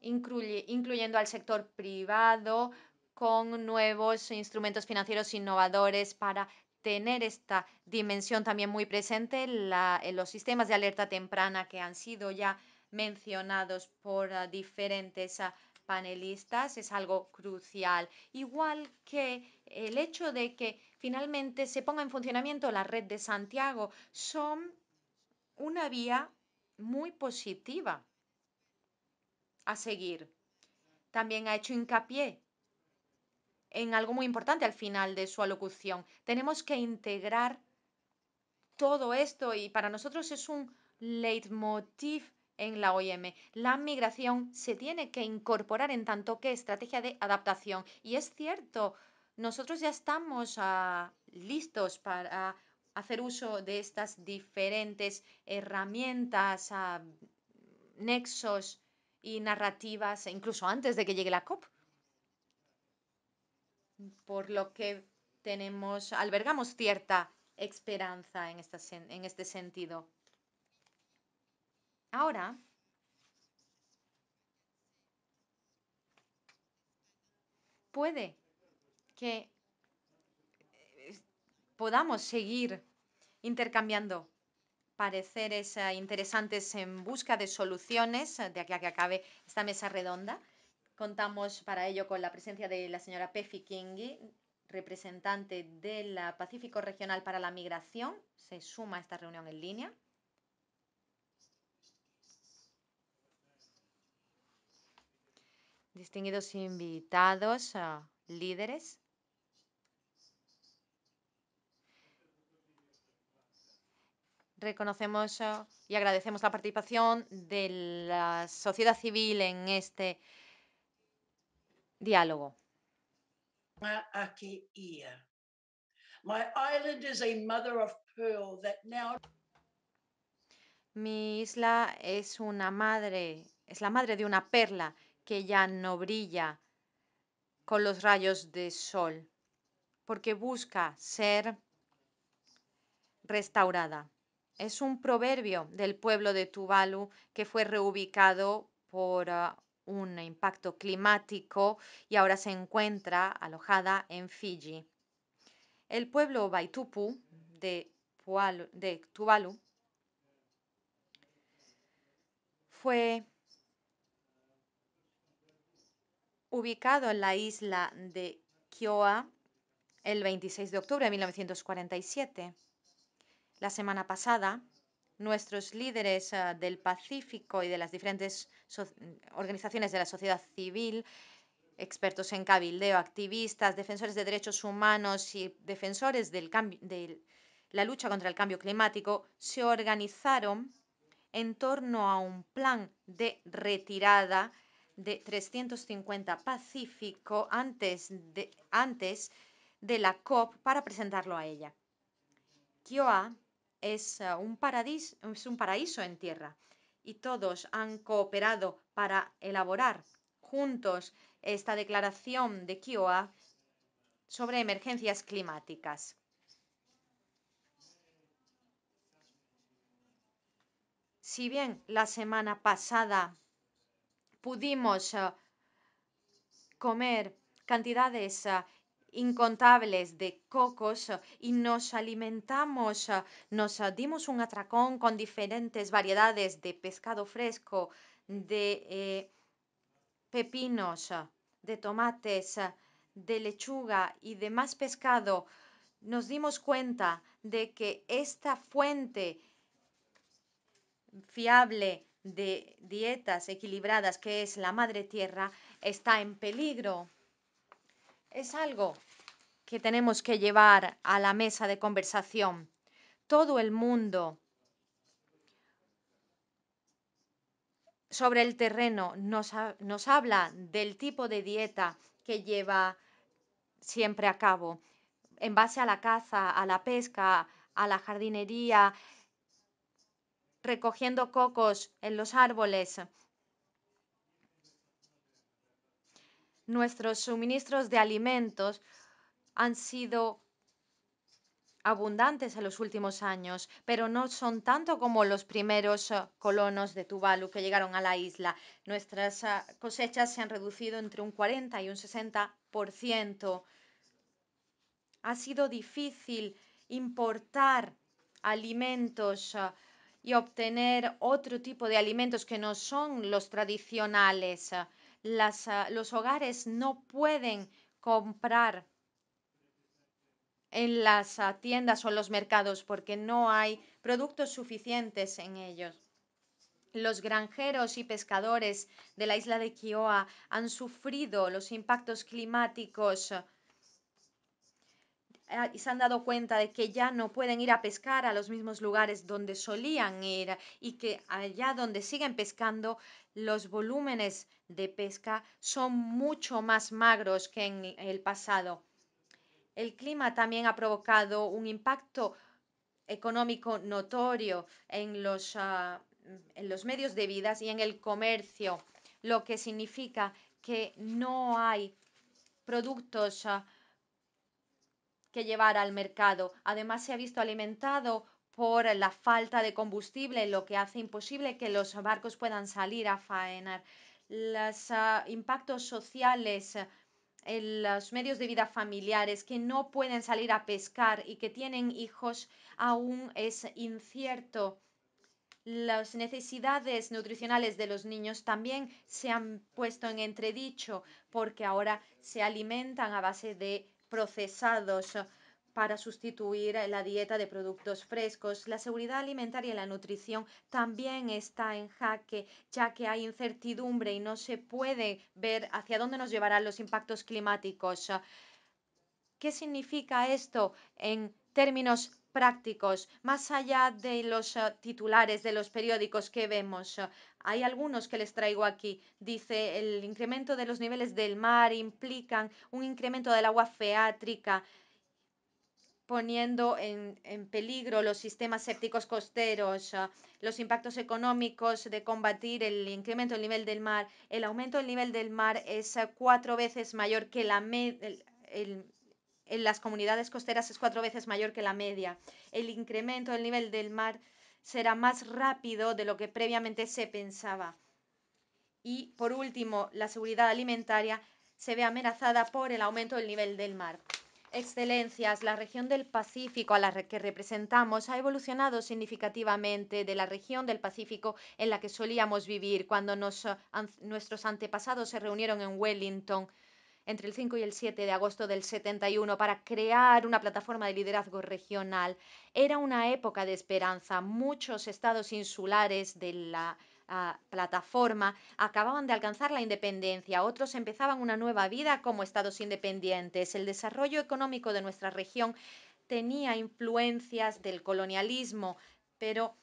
incluyendo al sector privado con nuevos instrumentos financieros innovadores para tener esta dimensión también muy presente, en eh, los sistemas de alerta temprana que han sido ya mencionados por ah, diferentes panelistas es algo crucial, igual que el hecho de que finalmente se ponga en funcionamiento la red de Santiago, son una vía muy positiva a seguir. También ha hecho hincapié en algo muy importante al final de su alocución. Tenemos que integrar todo esto y para nosotros es un leitmotiv en la OIM. La migración se tiene que incorporar en tanto que estrategia de adaptación. Y es cierto, nosotros ya estamos ah, listos para hacer uso de estas diferentes herramientas, ah, nexos y narrativas, incluso antes de que llegue la COP. Por lo que tenemos, albergamos cierta esperanza en, en este sentido. Ahora, puede que eh, podamos seguir intercambiando pareceres eh, interesantes en busca de soluciones eh, de aquí a que acabe esta mesa redonda. Contamos para ello con la presencia de la señora Pefi Kingi, representante del Pacífico Regional para la Migración. Se suma a esta reunión en línea. Distinguidos invitados, líderes, reconocemos y agradecemos la participación de la sociedad civil en este diálogo. Mi isla es una madre, es la madre de una perla que ya no brilla con los rayos de sol, porque busca ser restaurada es un proverbio del pueblo de Tuvalu que fue reubicado por ah, un impacto climático y ahora se encuentra alojada en Fiji. El pueblo Baitupu de, de Tuvalu fue ubicado en la isla de Kioa el 26 de octubre de 1947. La semana pasada, nuestros líderes eh, del Pacífico y de las diferentes organizaciones de la sociedad civil, expertos en cabildeo, activistas, defensores de derechos humanos y defensores de la lucha contra el cambio climático, se organizaron en torno a un plan de retirada de 350 Pacífico antes de, la COP para presentarlo a ella es eh, un, es un paraíso en tierra y todos han cooperado para elaborar juntos esta declaración de Kioa sobre emergencias climáticas. Si bien la semana pasada pudimos eh, comer cantidades eh, incontables de cocos eh, y nos alimentamos. Eh, nos dimos un atracón con diferentes variedades de pescado fresco, de eh, pepinos, de tomates, de lechuga y de más pescado. Nos dimos cuenta de que esta fuente fiable de dietas equilibradas, que es la madre tierra, está en peligro es algo que tenemos que llevar a la mesa de conversación. Todo el mundo sobre el terreno nos, habla del tipo de dieta que lleva siempre a cabo, en base a la caza, a la pesca, a la jardinería, recogiendo cocos en los árboles, nuestros suministros de alimentos han sido abundantes en los últimos años, pero no son tanto como los primeros ah, colonos de Tuvalu que llegaron a la isla. Nuestras ah, cosechas se han reducido entre un 40 y un 60%. Ha sido difícil importar alimentos ah, y obtener otro tipo de alimentos que no son los tradicionales. Ah, los hogares no pueden comprar en las ah, tiendas o los mercados porque no hay productos suficientes en ellos. Los granjeros y pescadores de la isla de Kiowa han sufrido los impactos climáticos Ah, se han dado cuenta de que ya no pueden ir a pescar a los mismos lugares donde solían ir y que allá donde siguen pescando los volúmenes de pesca son mucho más magros que en el pasado. El clima también ha provocado un impacto económico notorio en los, ah, en los medios de vida y en el comercio, lo que significa que no hay productos ah, llevar al mercado. Además, se ha visto alimentado por la falta de combustible, lo que hace imposible que los barcos puedan salir a faenar. Los ah, impactos sociales en los medios de vida familiares que no pueden salir a pescar y que tienen hijos aún es incierto. Las necesidades nutricionales de los niños también se han puesto en entredicho porque ahora se alimentan a base de procesados para sustituir la dieta de productos frescos. La seguridad alimentaria y la nutrición también está en jaque, ya que hay incertidumbre y no se puede ver hacia dónde nos llevarán los impactos climáticos. ¿Qué significa esto en términos prácticos, más allá de los eh, titulares de los periódicos que vemos. Eh, hay algunos que les traigo aquí. Dice, el incremento de los niveles del mar implican un incremento del agua feátrica poniendo en, en, peligro los sistemas sépticos costeros, eh, los impactos económicos de combatir el incremento del nivel del mar. El aumento del nivel del mar es cuatro veces mayor que la, el, en las comunidades costeras es cuatro veces mayor que la media. El incremento del nivel del mar será más rápido de lo que previamente se pensaba. Y, por último, la seguridad alimentaria se ve amenazada por el aumento del nivel del mar. Excelencias, la región del Pacífico a la que representamos ha evolucionado significativamente de la región del Pacífico en la que solíamos vivir cuando nuestros antepasados se reunieron en Wellington entre el 5 y el 7 de agosto del 71 para crear una plataforma de liderazgo regional. Era una época de esperanza. Muchos estados insulares de la ah, plataforma acababan de alcanzar la independencia, otros empezaban una nueva vida como estados independientes. El desarrollo económico de nuestra región tenía influencias del colonialismo, pero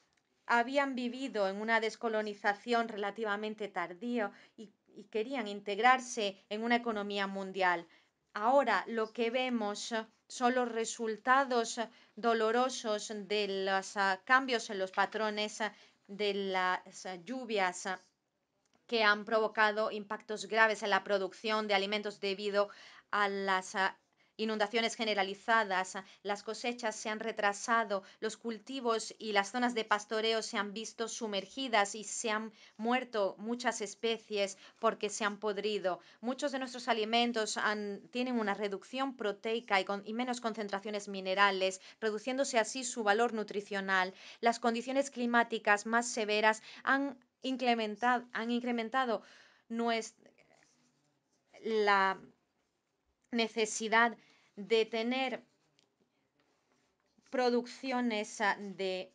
habían vivido en una descolonización relativamente tardía y y querían integrarse en una economía mundial. Ahora lo que vemos son los resultados dolorosos de los ah, cambios en los patrones de las lluvias que han provocado impactos graves en la producción de alimentos debido a las ah, inundaciones generalizadas, las cosechas se han retrasado, los cultivos y las zonas de pastoreo se han visto sumergidas y se han muerto muchas especies porque se han podrido. Muchos de nuestros alimentos tienen una reducción proteica y, menos concentraciones minerales, reduciéndose así su valor nutricional. Las condiciones climáticas más severas han incrementado, han incrementado nuestra, la necesidad de tener producciones de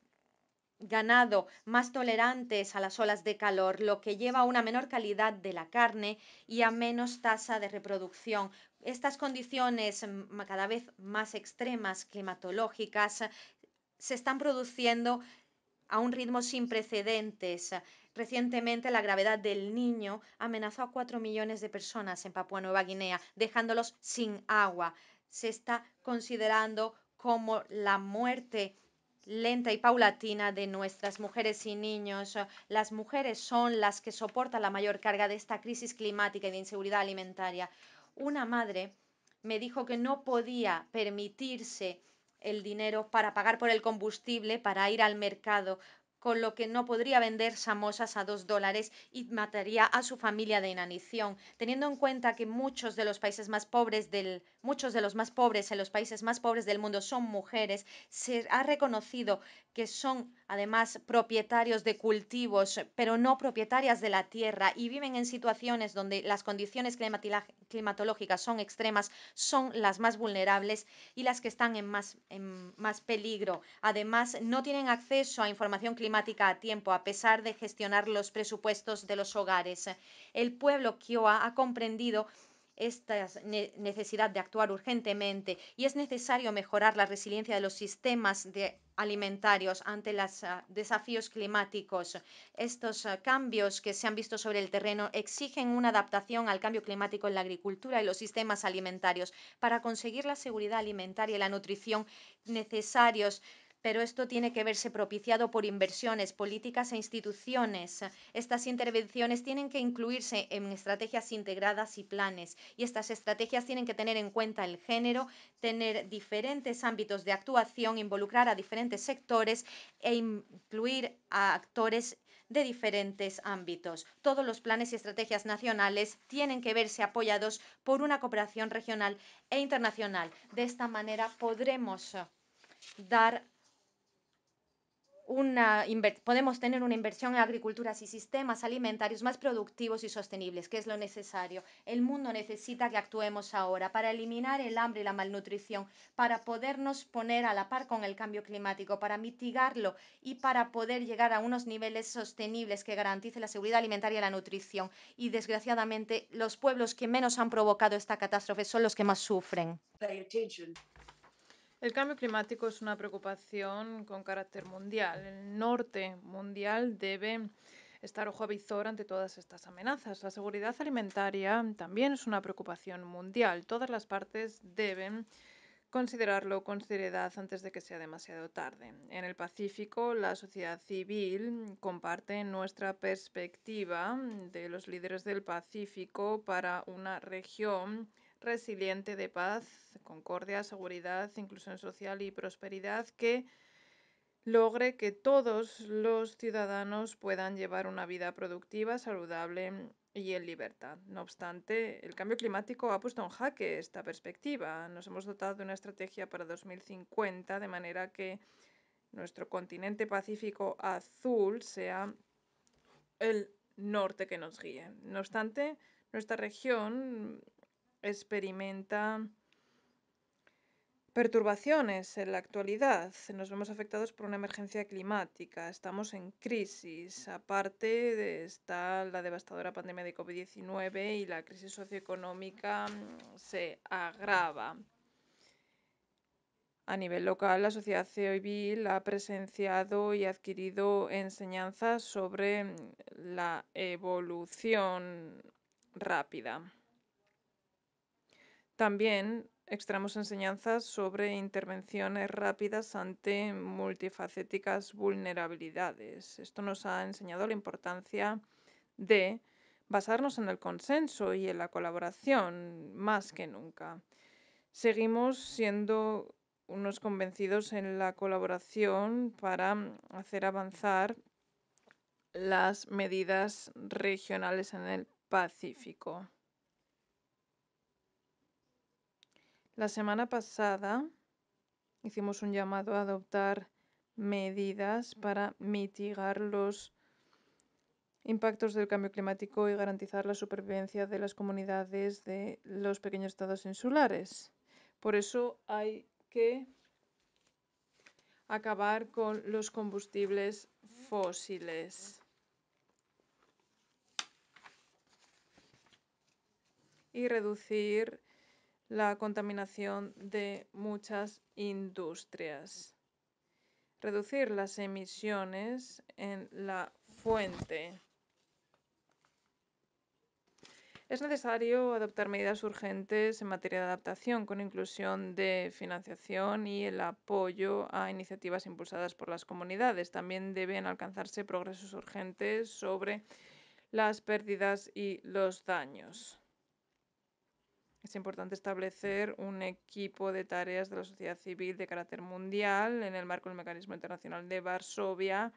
ganado más tolerantes a las olas de calor, lo que lleva a una menor calidad de la carne y a menos tasa de reproducción. Estas condiciones mm, cada vez más extremas climatológicas se están produciendo a un ritmo sin precedentes. Recientemente, la gravedad del niño amenazó a 4 millones de personas en Papua Nueva Guinea, dejándolos sin agua. Se está considerando como la muerte lenta y paulatina de nuestras mujeres y niños. Las mujeres son las que soportan la mayor carga de esta crisis climática y de inseguridad alimentaria. Una madre me dijo que no podía permitirse el dinero para pagar por el combustible, para ir al mercado, con lo que no podría vender samosas a dos dólares y mataría a su familia de inanición. Teniendo en cuenta que muchos de los países más pobres del, muchos de los más pobres en los países más pobres del mundo son mujeres, se ha reconocido que son además propietarios de cultivos, pero no propietarias de la tierra y viven en situaciones donde las condiciones climatológicas son extremas, son las más vulnerables y las que están en más, en más peligro. Además, no tienen acceso a información climática a tiempo a pesar de gestionar los presupuestos de los hogares. El pueblo Kiowa ha comprendido esta necesidad de actuar urgentemente y es necesario mejorar la resiliencia de los sistemas alimentarios ante los ah, desafíos climáticos. Estos ah, cambios que se han visto sobre el terreno exigen una adaptación al cambio climático en la agricultura y los sistemas alimentarios para conseguir la seguridad alimentaria y la nutrición necesarios pero esto tiene que verse propiciado por inversiones, políticas e instituciones. Estas intervenciones tienen que incluirse en estrategias integradas y planes y estas estrategias tienen que tener en cuenta el género, tener diferentes ámbitos de actuación, involucrar a diferentes sectores e incluir a actores de diferentes ámbitos. Todos los planes y estrategias nacionales tienen que verse apoyados por una cooperación regional e internacional. De esta manera podremos dar podemos tener una inversión en agriculturas y sistemas alimentarios más productivos y sostenibles, que es lo necesario. El mundo necesita que actuemos ahora para eliminar el hambre y la malnutrición, para podernos poner a la par con el cambio climático, para mitigarlo y para poder llegar a unos niveles sostenibles que garanticen la seguridad alimentaria y la nutrición. Y desgraciadamente, los pueblos que menos han provocado esta catástrofe son los que más sufren. El cambio climático es una preocupación con carácter mundial. El norte mundial debe estar ojo a visor ante todas estas amenazas. La seguridad alimentaria también es una preocupación mundial. Todas las partes deben considerarlo con seriedad antes de que sea demasiado tarde. En el Pacífico, la sociedad civil comparte nuestra perspectiva de los líderes del Pacífico para una región resiliente de paz, concordia, seguridad, inclusión social y prosperidad que logre que todos los ciudadanos puedan llevar una vida productiva, saludable y en libertad. No obstante, el cambio climático ha puesto en jaque esta perspectiva. Nos hemos dotado de una estrategia para 2050 de manera que nuestro continente pacífico azul sea el norte que nos guíe. No obstante, nuestra región experimenta perturbaciones en la actualidad. Nos vemos afectados por una emergencia climática, estamos en crisis, aparte está la devastadora pandemia de COVID-19 y la crisis socioeconómica mm, se agrava. A nivel local, la sociedad civil ha presenciado y adquirido enseñanzas sobre mm, la evolución rápida. También extraemos enseñanzas sobre intervenciones rápidas ante multifacéticas vulnerabilidades. Esto nos ha enseñado la importancia de basarnos en el consenso y en la colaboración más que nunca. Seguimos siendo unos convencidos en la colaboración para hacer avanzar las medidas regionales en el Pacífico. La semana pasada hicimos un llamado a adoptar medidas para mitigar los impactos del cambio climático y garantizar la supervivencia de las comunidades de los pequeños estados insulares. Por eso hay que acabar con los combustibles fósiles. y reducir la contaminación de muchas industrias. Reducir las emisiones en la fuente. Es necesario adoptar medidas urgentes en materia de adaptación, con inclusión de financiación y el apoyo a iniciativas impulsadas por las comunidades. También deben alcanzarse progresos urgentes sobre las pérdidas y los daños. Es importante establecer un equipo de tareas de la sociedad civil de carácter mundial en el marco del Mecanismo Internacional de Varsovia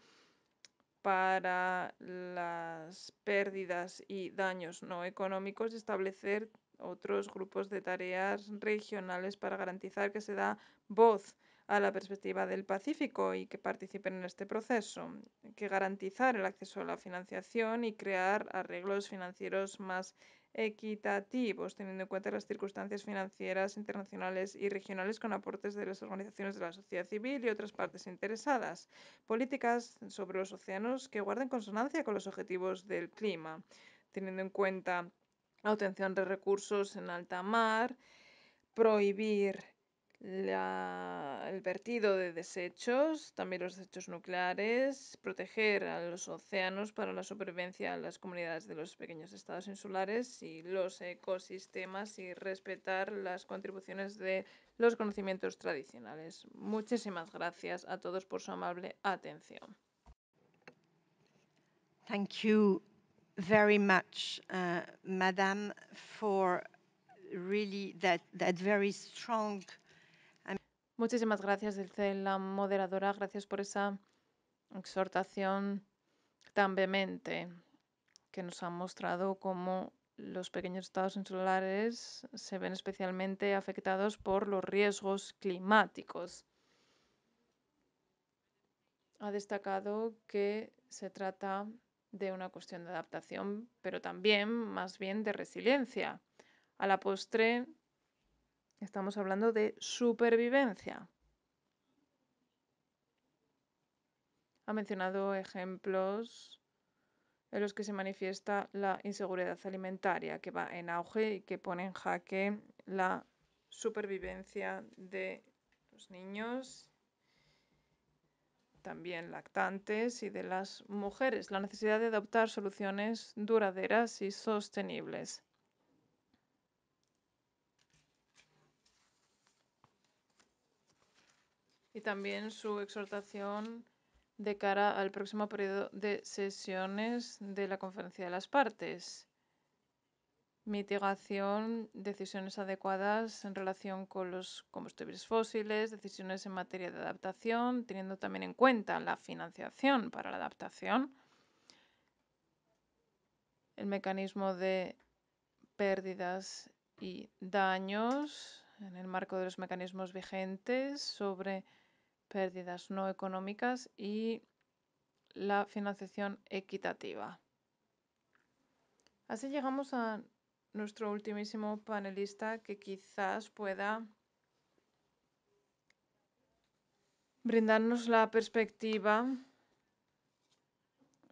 para las pérdidas y daños no económicos y establecer otros grupos de tareas regionales para garantizar que se da voz a la perspectiva del Pacífico y que participen en este proceso, que garantizar el acceso a la financiación y crear arreglos financieros más equitativos, teniendo en cuenta las circunstancias financieras internacionales y regionales con aportes de las organizaciones de la sociedad civil y otras partes interesadas. Políticas sobre los océanos que guarden consonancia con los objetivos del clima, teniendo en cuenta la obtención de recursos en alta mar, prohibir el vertido de desechos, también los desechos nucleares, proteger a los océanos para la supervivencia de las comunidades de los pequeños estados insulares y los ecosistemas y respetar las contribuciones de los conocimientos tradicionales. Muchísimas gracias a todos por su amable atención. Thank you very much, uh, for Muchísimas gracias, dice la moderadora. Gracias por esa exhortación tan vehemente que nos ha mostrado cómo los pequeños estados insulares se ven especialmente afectados por los riesgos climáticos. Ha destacado que se trata de una cuestión de adaptación, pero también más bien de resiliencia. A la postre, Estamos hablando de supervivencia. Ha mencionado ejemplos en los que se manifiesta la inseguridad alimentaria, que va en auge y que pone en jaque la supervivencia de los niños, también lactantes y de las mujeres, la necesidad de adoptar soluciones duraderas y sostenibles. y también su exhortación de cara al próximo periodo de sesiones de la Conferencia de las Partes. Mitigación, decisiones adecuadas en relación con los combustibles fósiles, decisiones en materia de adaptación, teniendo también en cuenta la financiación para la adaptación, el mecanismo de pérdidas y daños en el marco de los mecanismos vigentes sobre pérdidas no económicas y la financiación equitativa. Así llegamos a nuestro ultimísimo panelista que quizás pueda brindarnos la perspectiva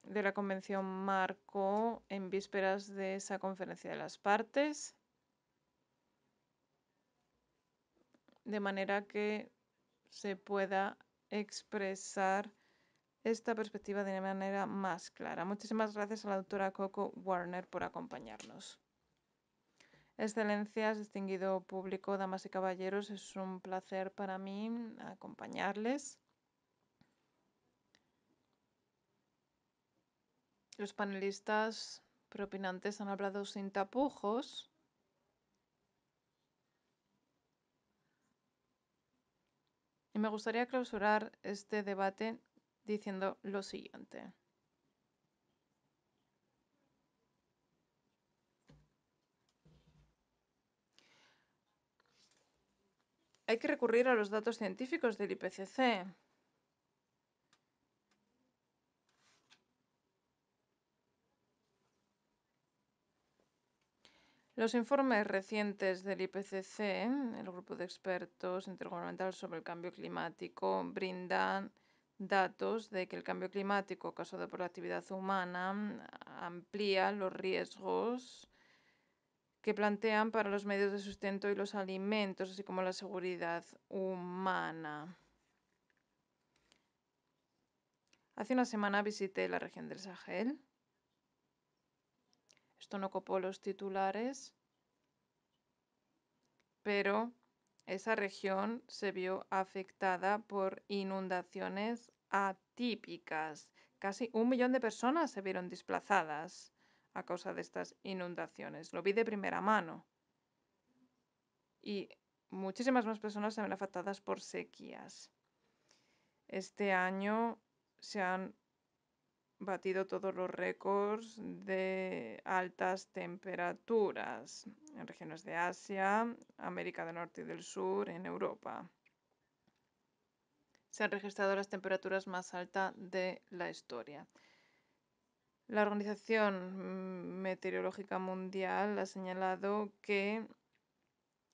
de la Convención Marco en vísperas de esa conferencia de las partes, de manera que se pueda expresar esta perspectiva de una manera más clara. Muchísimas gracias a la doctora Coco Warner por acompañarnos. Excelencias, distinguido público, damas y caballeros, es un placer para mí acompañarles. Los panelistas propinantes han hablado sin tapujos Y me gustaría clausurar este debate diciendo lo siguiente. Hay que recurrir a los datos científicos del IPCC, los informes recientes del ipcc el grupo de expertos intergubernamental sobre el cambio climático brindan datos de que el cambio climático causado por la actividad humana amplía los riesgos que plantean para los medios de sustento y los alimentos, así como la seguridad humana. Hace una semana visité la región del Sahel esto no copó los titulares, pero esa región se vio afectada por inundaciones atípicas. Casi un millón de personas se vieron desplazadas a causa de estas inundaciones. Lo vi de primera mano. Y muchísimas más personas se ven afectadas por sequías. Este año se han batido todos los récords de altas temperaturas en regiones de Asia, América del Norte y del Sur, en Europa. Se han registrado las temperaturas más altas de la historia. La Organización Meteorológica Mundial ha señalado que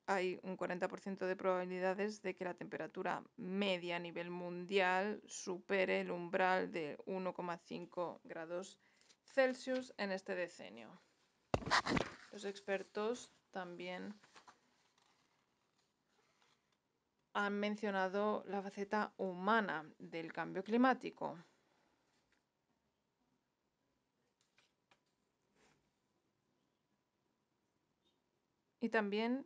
hay un 40% de probabilidades de que la temperatura media a nivel mundial supere el umbral de 1,5 grados Celsius en este decenio. Los expertos también han mencionado la faceta humana del cambio climático. Y también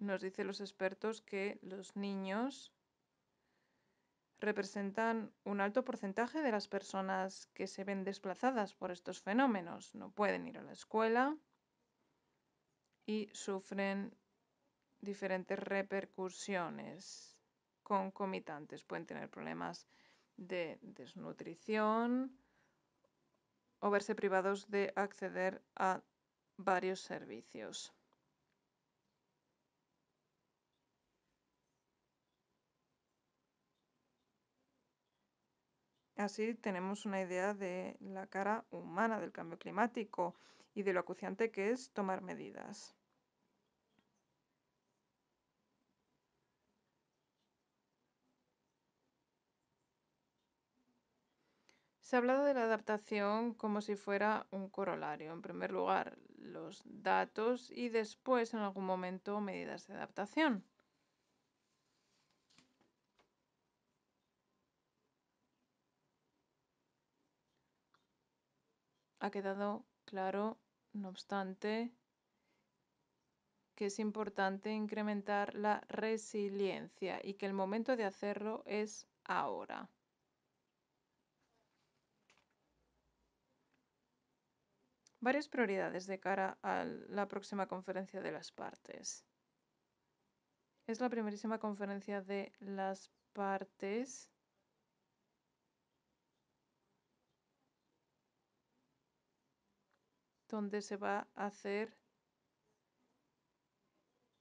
nos dicen los expertos que los niños representan un alto porcentaje de las personas que se ven desplazadas por estos fenómenos. No pueden ir a la escuela y sufren diferentes repercusiones concomitantes. Pueden tener problemas de desnutrición o verse privados de acceder a varios servicios. Así tenemos una idea de la cara humana del cambio climático y de lo acuciante que es tomar medidas. Se ha hablado de la adaptación como si fuera un corolario. En primer lugar, los datos y después, en algún momento, medidas de adaptación. Ha quedado claro, no obstante, que es importante incrementar la resiliencia y que el momento de hacerlo es ahora. Varias prioridades de cara a la próxima conferencia de las partes. Es la primerísima conferencia de las partes donde se va a hacer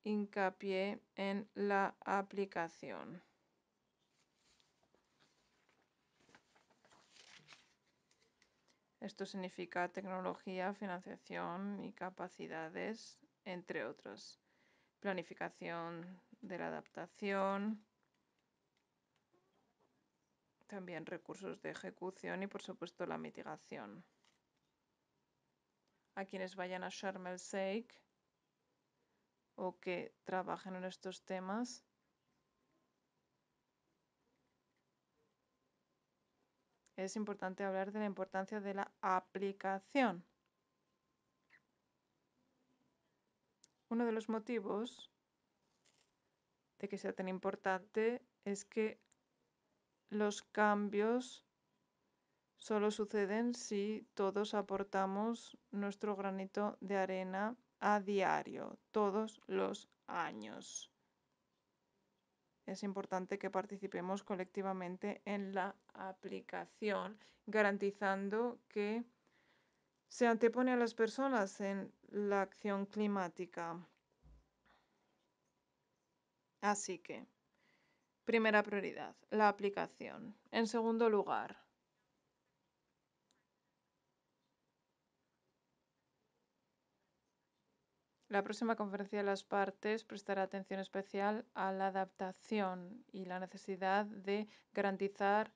hincapié en la aplicación. Esto significa tecnología, financiación y capacidades, entre otros. Planificación de la adaptación, también recursos de ejecución y, por supuesto, la mitigación a quienes vayan a Sharm el Sheikh o que trabajen en estos temas. Es importante hablar de la importancia de la aplicación. Uno de los motivos de que sea tan importante es que los cambios Solo suceden si todos aportamos nuestro granito de arena a diario, todos los años. Es importante que participemos colectivamente en la aplicación, garantizando que se antepone a las personas en la acción climática. Así que, primera prioridad, la aplicación. En segundo lugar, La próxima conferencia de las partes prestará atención especial a la adaptación y la necesidad de garantizar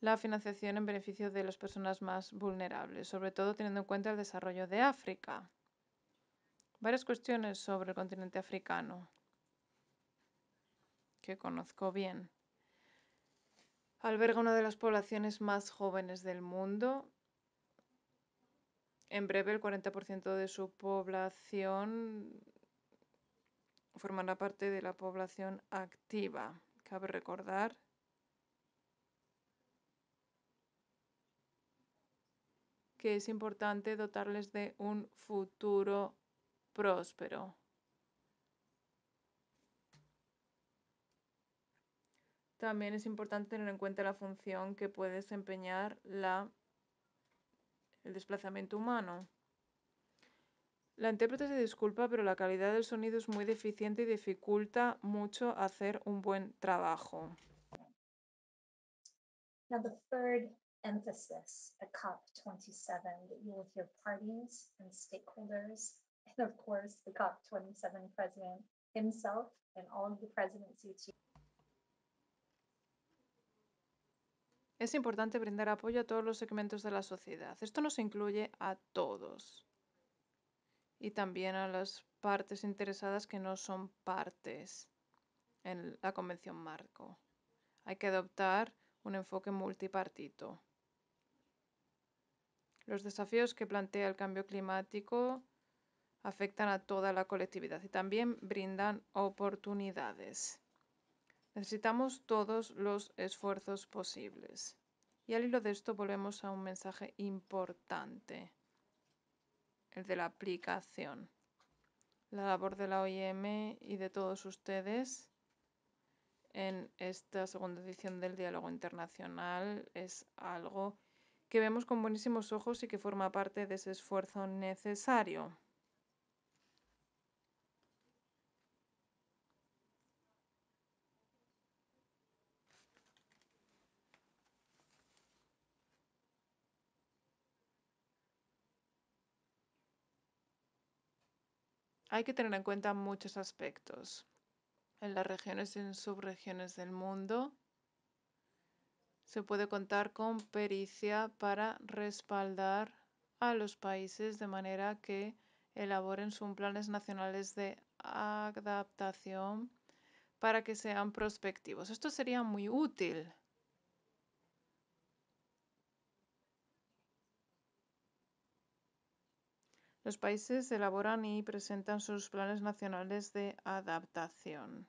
la financiación en beneficio de las personas más vulnerables, sobre todo teniendo en cuenta el desarrollo de África. Varias cuestiones sobre el continente africano que conozco bien. Alberga una de las poblaciones más jóvenes del mundo en breve, el 40% de su población formará parte de la población activa. Cabe recordar que es importante dotarles de un futuro próspero. También es importante tener en cuenta la función que puede desempeñar la el desplazamiento humano. La intérprete se disculpa, pero la calidad del sonido es muy deficiente y dificulta mucho hacer un buen trabajo. Now the third emphasis at COP27 that you will hear parties and stakeholders, and of course the COP27 president himself and all of the presidency Es importante brindar apoyo a todos los segmentos de la sociedad. Esto nos incluye a todos y también a las partes interesadas que no son partes en la Convención Marco. Hay que adoptar un enfoque multipartito. Los desafíos que plantea el cambio climático afectan a toda la colectividad y también brindan oportunidades. Necesitamos todos los esfuerzos posibles. Y al hilo de esto volvemos a un mensaje importante, el de la aplicación. La labor de la OIM y de todos ustedes en esta segunda edición del Diálogo Internacional es algo que vemos con buenísimos ojos y que forma parte de ese esfuerzo necesario. Hay que tener en cuenta muchos aspectos. En las regiones y en subregiones del mundo se puede contar con pericia para respaldar a los países de manera que elaboren sus planes nacionales de adaptación para que sean prospectivos. Esto sería muy útil Los países elaboran y presentan sus planes nacionales de adaptación,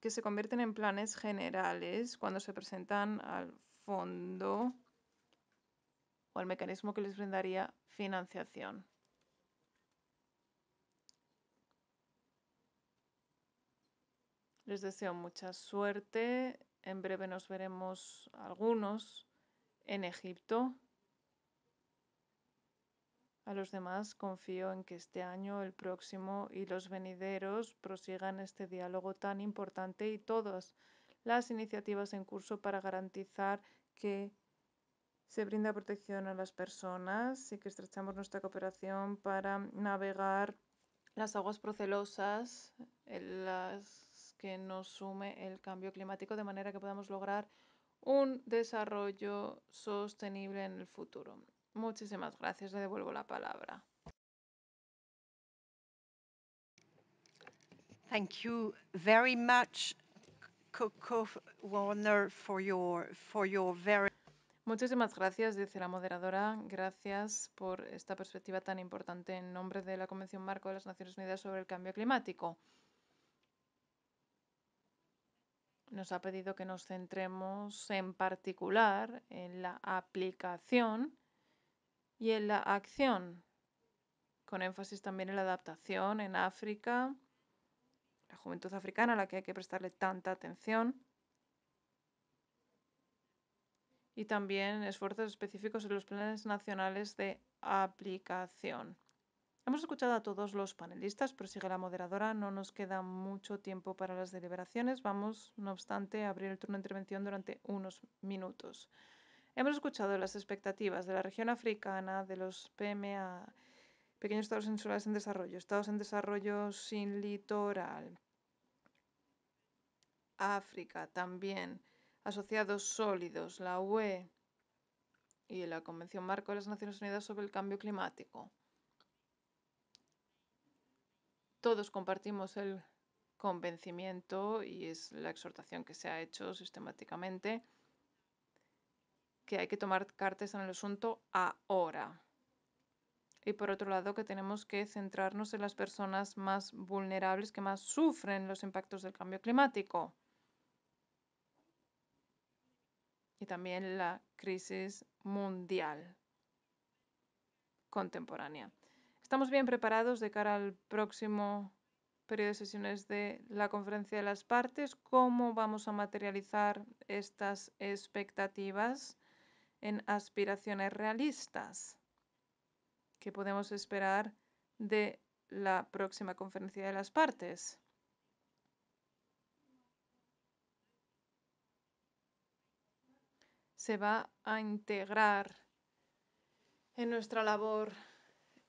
que se convierten en planes generales cuando se presentan al fondo o al mecanismo que les brindaría financiación. Les deseo mucha suerte. En breve nos veremos algunos en Egipto. A los demás confío en que este año, el próximo y los venideros prosigan este diálogo tan importante y todas las iniciativas en curso para garantizar que se brinda protección a las personas y que estrechamos nuestra cooperación para navegar las aguas procelosas en las que nos sume el cambio climático de manera que podamos lograr un desarrollo sostenible en el futuro. Muchísimas gracias, le devuelvo la palabra. Muchísimas gracias, dice la moderadora. Gracias por esta perspectiva tan importante en nombre de la Convención Marco de las Naciones Unidas sobre el Cambio Climático. nos ha pedido que nos centremos en particular en la aplicación y en la acción, con énfasis también en la adaptación en África, la juventud africana a la que hay que prestarle tanta atención, y también esfuerzos específicos en los planes nacionales de aplicación. Hemos escuchado a todos los panelistas, prosigue la moderadora. No nos queda mucho tiempo para las deliberaciones. Vamos, no obstante, a abrir el turno de intervención durante unos minutos. Hemos escuchado las expectativas de la región africana, de los PMA, pequeños estados insulares en desarrollo, estados en desarrollo sin litoral, África también, asociados sólidos, la UE y la Convención Marco de las Naciones Unidas sobre el Cambio Climático. Todos compartimos el convencimiento, y es la exhortación que se ha hecho sistemáticamente, que hay que tomar cartas en el asunto ahora. Y por otro lado, que tenemos que centrarnos en las personas más vulnerables que más sufren los impactos del cambio climático. Y también la crisis mundial contemporánea. Estamos bien preparados de cara al próximo periodo de sesiones de la conferencia de las partes, cómo vamos a materializar estas expectativas en aspiraciones realistas que podemos esperar de la próxima conferencia de las partes. Se va a integrar en nuestra labor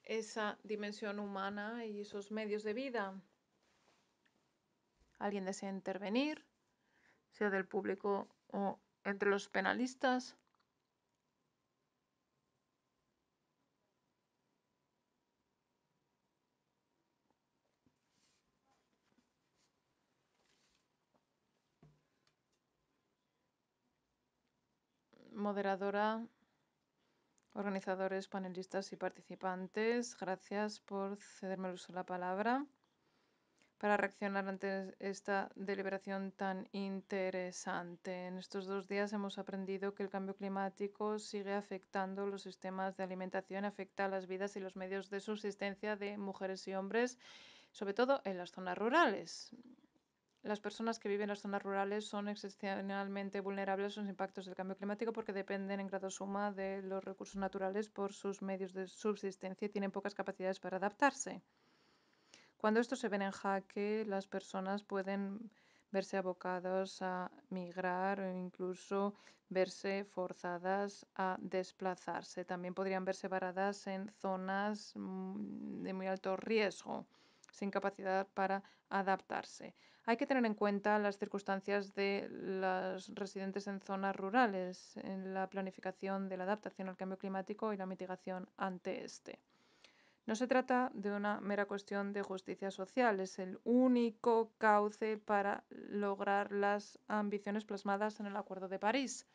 esa dimensión humana y esos medios de vida. ¿Alguien desea intervenir? Sea del público o entre los penalistas. Moderadora organizadores, panelistas y participantes. Gracias por cederme el uso la palabra para reaccionar ante esta deliberación tan interesante. En estos dos días hemos aprendido que el cambio climático sigue afectando los sistemas de alimentación, afecta a las vidas y los medios de subsistencia de mujeres y hombres, sobre todo en las zonas rurales. Las personas que viven en las zonas rurales son excepcionalmente vulnerables a los impactos del cambio climático porque dependen en grado suma de los recursos naturales por sus medios de subsistencia y tienen pocas capacidades para adaptarse. Cuando esto se ven en jaque, las personas pueden verse abocadas a migrar o incluso verse forzadas a desplazarse. También podrían verse varadas en zonas mm, de muy alto riesgo, sin capacidad para adaptarse. Hay que tener en cuenta las circunstancias de los residentes en zonas rurales, en la planificación de la adaptación al cambio climático y la mitigación ante este. No se trata de una mera cuestión de justicia social, es el único cauce para lograr las ambiciones plasmadas en el Acuerdo de París.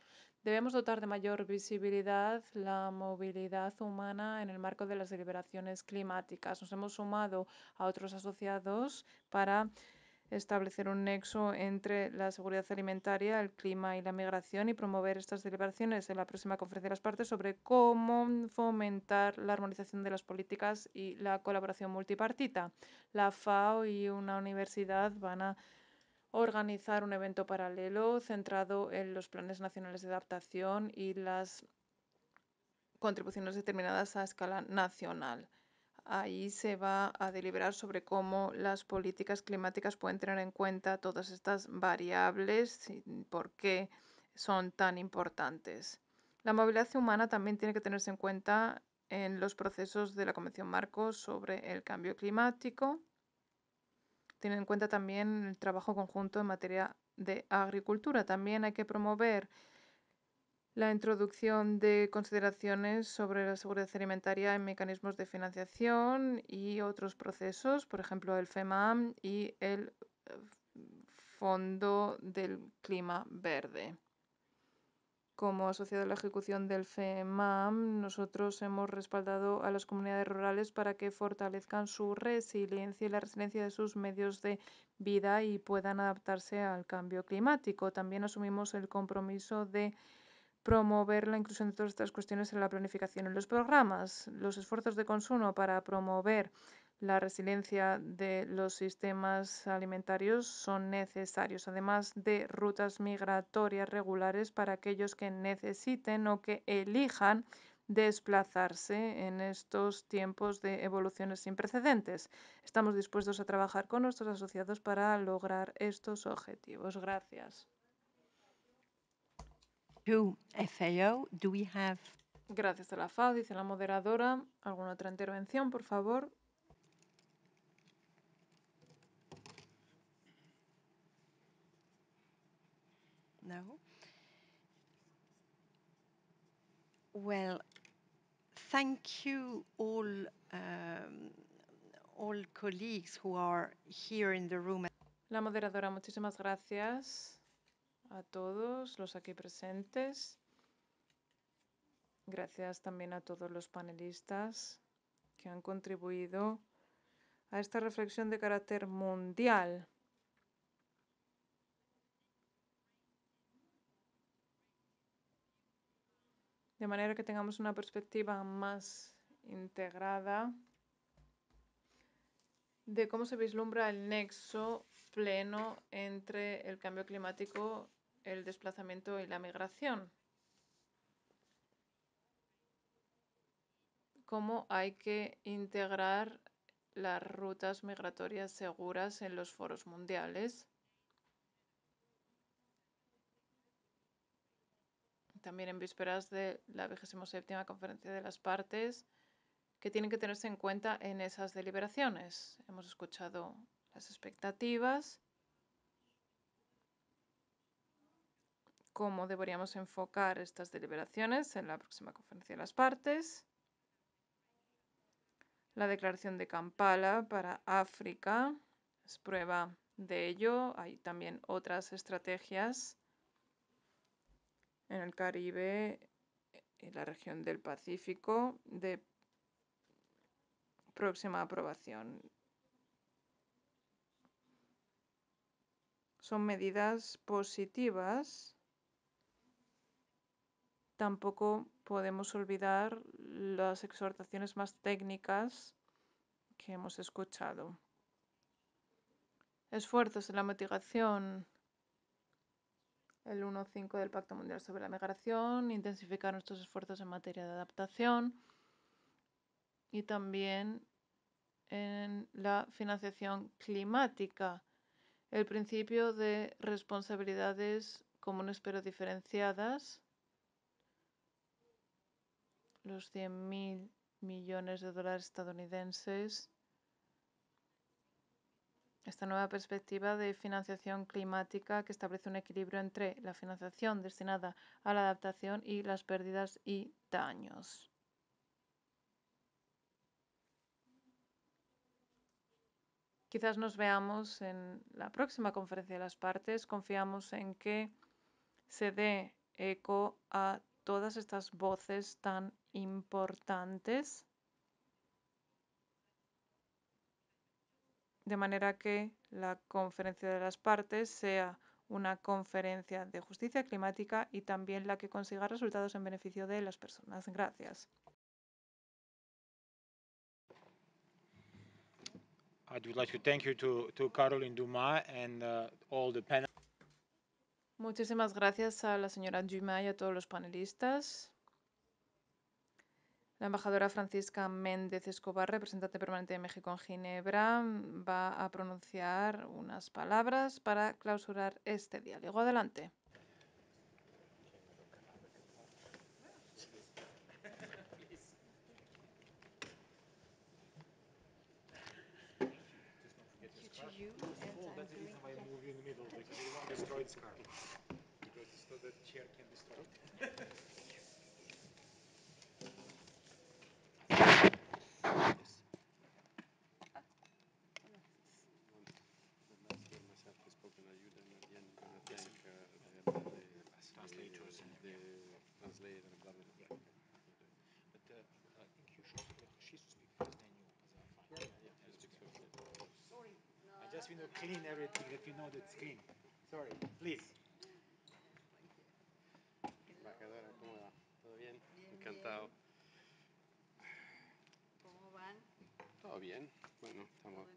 Debemos dotar de mayor visibilidad la movilidad humana en el marco de las deliberaciones climáticas. Nos hemos sumado a otros asociados para establecer un nexo entre la seguridad alimentaria, el clima y la migración y promover estas deliberaciones en la próxima conferencia de las partes sobre cómo fomentar la armonización de las políticas y la colaboración multipartita. La FAO y una universidad van a organizar un evento paralelo centrado en los planes nacionales de adaptación y las contribuciones determinadas a escala nacional ahí se va a deliberar sobre cómo las políticas climáticas pueden tener en cuenta todas estas variables y por qué son tan importantes. La movilidad humana también tiene que tenerse en cuenta en los procesos de la Convención Marco sobre el cambio climático. Tienen en cuenta también el trabajo conjunto en materia de agricultura. También hay que promover la introducción de consideraciones sobre la seguridad alimentaria en mecanismos de financiación y otros procesos, por ejemplo, el FEMAM y el eh, Fondo del Clima Verde. Como asociado a la ejecución del FEMAM, nosotros hemos respaldado a las comunidades rurales para que fortalezcan su resiliencia y la resiliencia de sus medios de vida y puedan adaptarse al cambio climático. También asumimos el compromiso de promover la inclusión de todas estas cuestiones en la planificación en los programas. Los esfuerzos de consumo para promover la resiliencia de los sistemas alimentarios son necesarios, además de rutas migratorias regulares para aquellos que necesiten o que elijan desplazarse en estos tiempos de evoluciones sin precedentes. Estamos dispuestos a trabajar con nuestros asociados para lograr estos objetivos. Gracias have... Gracias a la FAO, dice la moderadora. ¿Alguna otra intervención, por favor? No. Well, thank you all, um, all colleagues who are here in the room. La moderadora, muchísimas gracias a todos los aquí presentes. Gracias también a todos los panelistas que han contribuido a esta reflexión de carácter mundial. De manera que tengamos una perspectiva más integrada de cómo se vislumbra el nexo pleno entre el cambio climático el desplazamiento y la migración. Cómo hay que integrar las rutas migratorias seguras en los foros mundiales. También en vísperas de la 27 Conferencia de las Partes, que tienen que tenerse en cuenta en esas deliberaciones. Hemos escuchado las expectativas cómo deberíamos enfocar estas deliberaciones en la próxima conferencia de las partes, la declaración de Kampala para África es prueba de ello. Hay también otras estrategias en el Caribe, y la región del Pacífico, de próxima aprobación. Son medidas positivas Tampoco podemos olvidar las exhortaciones más técnicas que hemos escuchado. Esfuerzos en la mitigación. El 1.5 del Pacto Mundial sobre la Migración, intensificar nuestros esfuerzos en materia de adaptación y también en la financiación climática, el principio de responsabilidades comunes pero diferenciadas los 100.000 millones de dólares estadounidenses, esta nueva perspectiva de financiación climática que establece un equilibrio entre la financiación destinada a la adaptación y las pérdidas y daños. Quizás nos veamos en la próxima conferencia de las partes. Confiamos en que se dé eco a todas estas voces tan importantes. De manera que la conferencia de las partes sea una conferencia de justicia climática y también la que consiga resultados en beneficio de las personas. Gracias. Muchísimas gracias a la señora Dumas y a todos los panelistas. La embajadora Francisca Méndez Escobar, representante permanente de México en Ginebra, va a pronunciar unas palabras para clausurar este diálogo. Adelante. Just, you know, clean everything that you know that's clean. Sorry, please. Bajadora, ¿cómo va? ¿Todo bien? bien Encantado. Bien. ¿Cómo van? Todo bien. Bueno, estamos...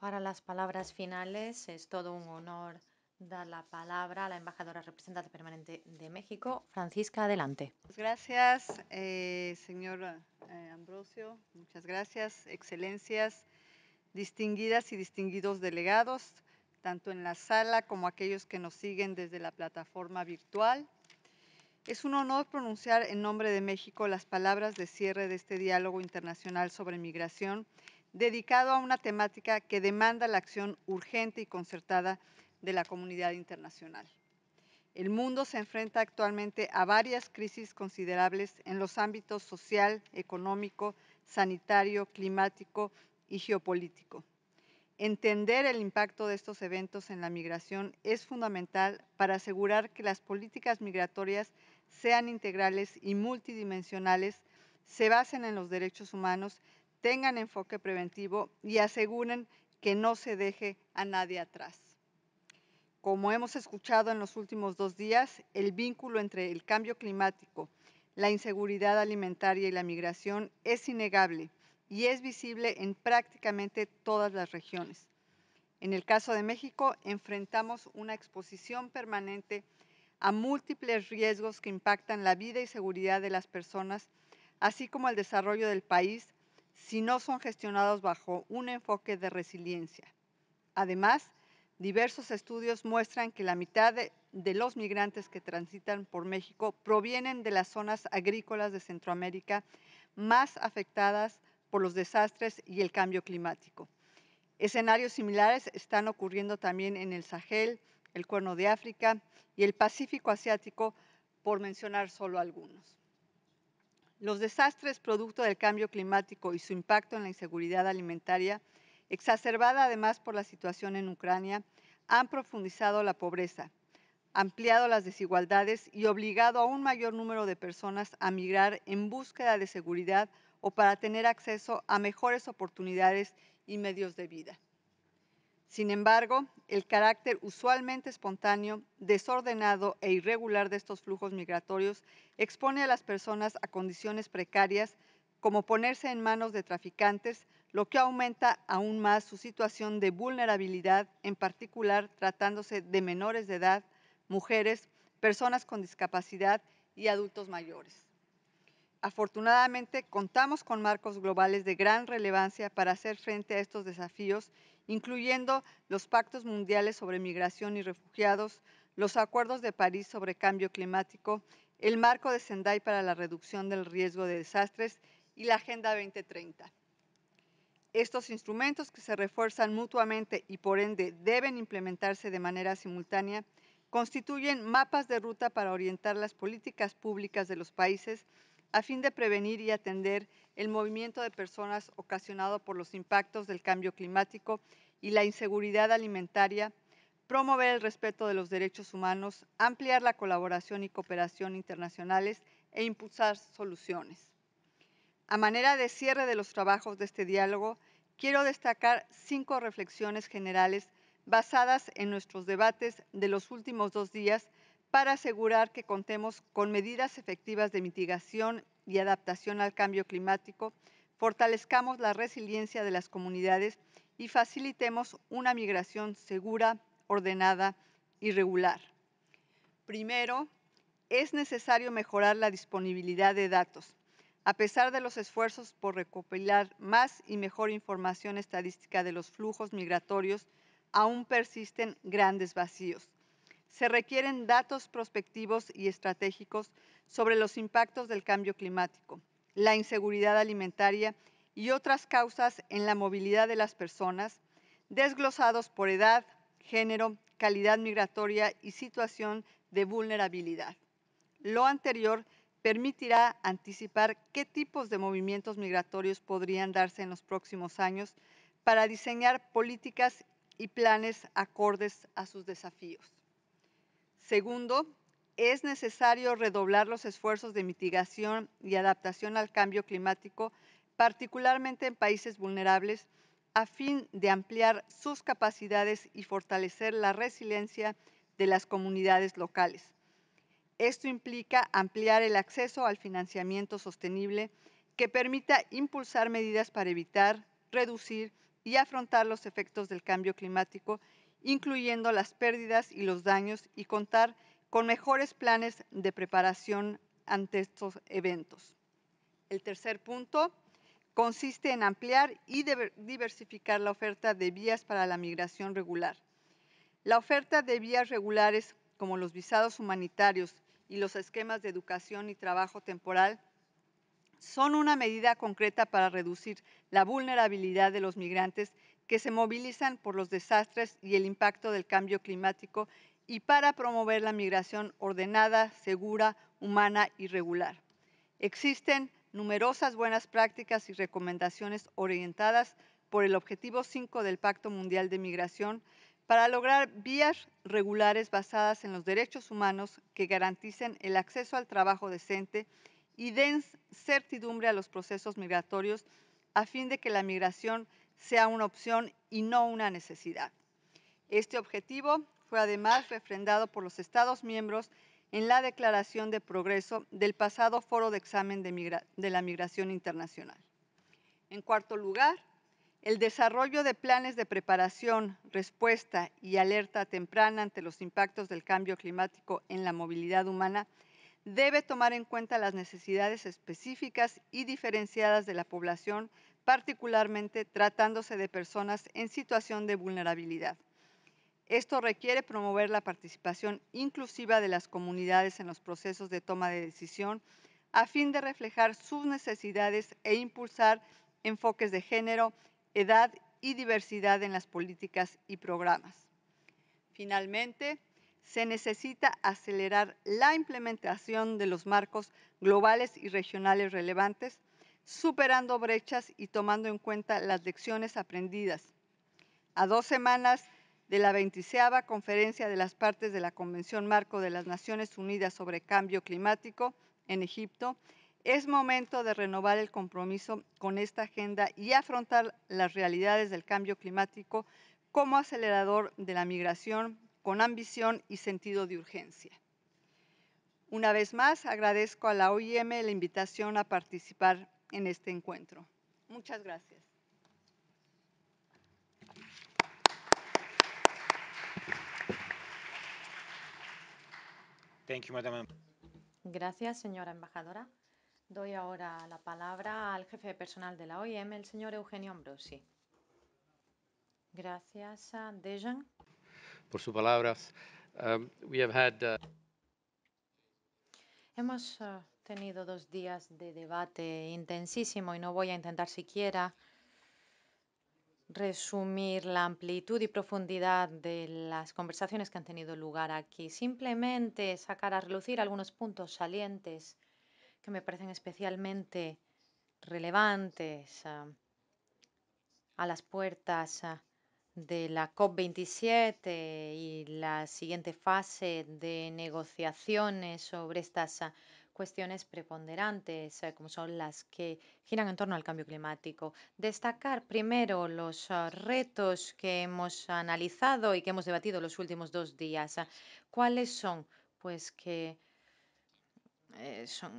para las palabras finales, es todo un honor dar la palabra a la embajadora representante permanente de México, Francisca, adelante. Gracias, eh, señor eh, Ambrosio, muchas gracias, excelencias, distinguidas y distinguidos delegados, tanto en la sala como aquellos que nos siguen desde la plataforma virtual. Es un honor pronunciar en nombre de México las palabras de cierre de este diálogo internacional sobre migración, dedicado a una temática que demanda la acción urgente y concertada de la comunidad internacional. El mundo se enfrenta actualmente a varias crisis considerables en los ámbitos social, económico, sanitario, climático y geopolítico. Entender el impacto de estos eventos en la migración es fundamental para asegurar que las políticas migratorias sean integrales y multidimensionales, se basen en los derechos humanos, tengan enfoque preventivo y aseguren que no se deje a nadie atrás. Como hemos escuchado en los últimos dos días, el vínculo entre el cambio climático, la inseguridad alimentaria y la migración es innegable y es visible en prácticamente todas las regiones. En el caso de México, enfrentamos una exposición permanente a múltiples riesgos que impactan la vida y seguridad de las personas, así como el desarrollo del país, si no son gestionados bajo un enfoque de resiliencia. Además, diversos estudios muestran que la mitad de, los migrantes que transitan por México provienen de las zonas agrícolas de Centroamérica más afectadas por los desastres y el cambio climático. Escenarios similares están ocurriendo también en el Sahel, el Cuerno de África y el Pacífico Asiático, por mencionar solo algunos. Los desastres producto del cambio climático y su impacto en la inseguridad alimentaria, exacerbada además por la situación en Ucrania, han profundizado la pobreza, ampliado las desigualdades y obligado a un mayor número de personas a migrar en búsqueda de seguridad o para tener acceso a mejores oportunidades y medios de vida. Sin embargo, el carácter usualmente espontáneo, desordenado e irregular de estos flujos migratorios expone a las personas a condiciones precarias como ponerse en manos de traficantes, lo que aumenta aún más su situación de vulnerabilidad, en particular tratándose de menores de edad, mujeres, personas con discapacidad y adultos mayores. Afortunadamente, contamos con marcos globales de gran relevancia para hacer frente a estos desafíos incluyendo los pactos mundiales sobre migración y refugiados, los acuerdos de París sobre cambio climático, el marco de Sendai para la reducción del riesgo de desastres y la Agenda 2030. Estos instrumentos que se refuerzan mutuamente y por ende deben implementarse de manera simultánea, constituyen mapas de ruta para orientar las políticas públicas de los países a fin de prevenir y atender el movimiento de personas ocasionado por los impactos del cambio climático y la inseguridad alimentaria, promover el respeto de los derechos humanos, ampliar la colaboración y cooperación internacionales e impulsar soluciones. A manera de cierre de los trabajos de este diálogo, quiero destacar cinco reflexiones generales basadas en nuestros debates de los últimos dos días para asegurar que contemos con medidas efectivas de mitigación y adaptación al cambio climático, fortalezcamos la resiliencia de las comunidades y facilitemos una migración segura, ordenada y regular. Primero, es necesario mejorar la disponibilidad de datos. A pesar de los esfuerzos por recopilar más y mejor información estadística de los flujos migratorios, aún persisten grandes vacíos. Se requieren datos prospectivos y estratégicos sobre los impactos del cambio climático, la inseguridad alimentaria y otras causas en la movilidad de las personas, desglosados por edad, género, calidad migratoria y situación de vulnerabilidad. Lo anterior permitirá anticipar qué tipos de movimientos migratorios podrían darse en los próximos años para diseñar políticas y planes acordes a sus desafíos. Segundo, es necesario redoblar los esfuerzos de mitigación y adaptación al cambio climático, particularmente en países vulnerables, a fin de ampliar sus capacidades y fortalecer la resiliencia de las comunidades locales. Esto implica ampliar el acceso al financiamiento sostenible que permita impulsar medidas para evitar, reducir y afrontar los efectos del cambio climático, incluyendo las pérdidas y los daños, y contar con mejores planes de preparación ante estos eventos. El tercer punto consiste en ampliar y diversificar la oferta de vías para la migración regular. La oferta de vías regulares, como los visados humanitarios y los esquemas de educación y trabajo temporal, son una medida concreta para reducir la vulnerabilidad de los migrantes que se movilizan por los desastres y el impacto del cambio climático y para promover la migración ordenada, segura, humana y regular. Existen numerosas buenas prácticas y recomendaciones orientadas por el Objetivo 5 del Pacto Mundial de Migración para lograr vías regulares basadas en los derechos humanos que garanticen el acceso al trabajo decente y den certidumbre a los procesos migratorios a fin de que la migración sea una opción y no una necesidad. Este objetivo fue además refrendado por los Estados miembros en la Declaración de Progreso del pasado Foro de Examen de, la Migración Internacional. En cuarto lugar, el desarrollo de planes de preparación, respuesta y alerta temprana ante los impactos del cambio climático en la movilidad humana debe tomar en cuenta las necesidades específicas y diferenciadas de la población, particularmente tratándose de personas en situación de vulnerabilidad. Esto requiere promover la participación inclusiva de las comunidades en los procesos de toma de decisión a fin de reflejar sus necesidades e impulsar enfoques de género, edad y diversidad en las políticas y programas. Finalmente, se necesita acelerar la implementación de los marcos globales y regionales relevantes, superando brechas y tomando en cuenta las lecciones aprendidas. A dos semanas de la 26 Conferencia de las Partes de la Convención Marco de las Naciones Unidas sobre Cambio Climático en Egipto, es momento de renovar el compromiso con esta agenda y afrontar las realidades del cambio climático como acelerador de la migración con ambición y sentido de urgencia. Una vez más, agradezco a la OIM la invitación a participar en este encuentro. Muchas gracias. Gracias, señora embajadora. Doy ahora la palabra al jefe de personal de la OIM, el señor Eugenio Ambrosi. Gracias, ah, Dejan. Por sus palabras. Um, uh, Hemos ah, tenido dos días de debate intensísimo y no voy a intentar siquiera resumir la amplitud y profundidad de las conversaciones que han tenido lugar aquí. Simplemente sacar a relucir algunos puntos salientes que me parecen especialmente relevantes ah, a las puertas ah, de la COP27 y la siguiente fase de negociaciones sobre estas ah, cuestiones preponderantes, eh, como son las que giran en torno al cambio climático. Destacar primero los ah, retos que hemos analizado y que hemos debatido los últimos dos días. ¿Cuáles son? Pues que eh, son,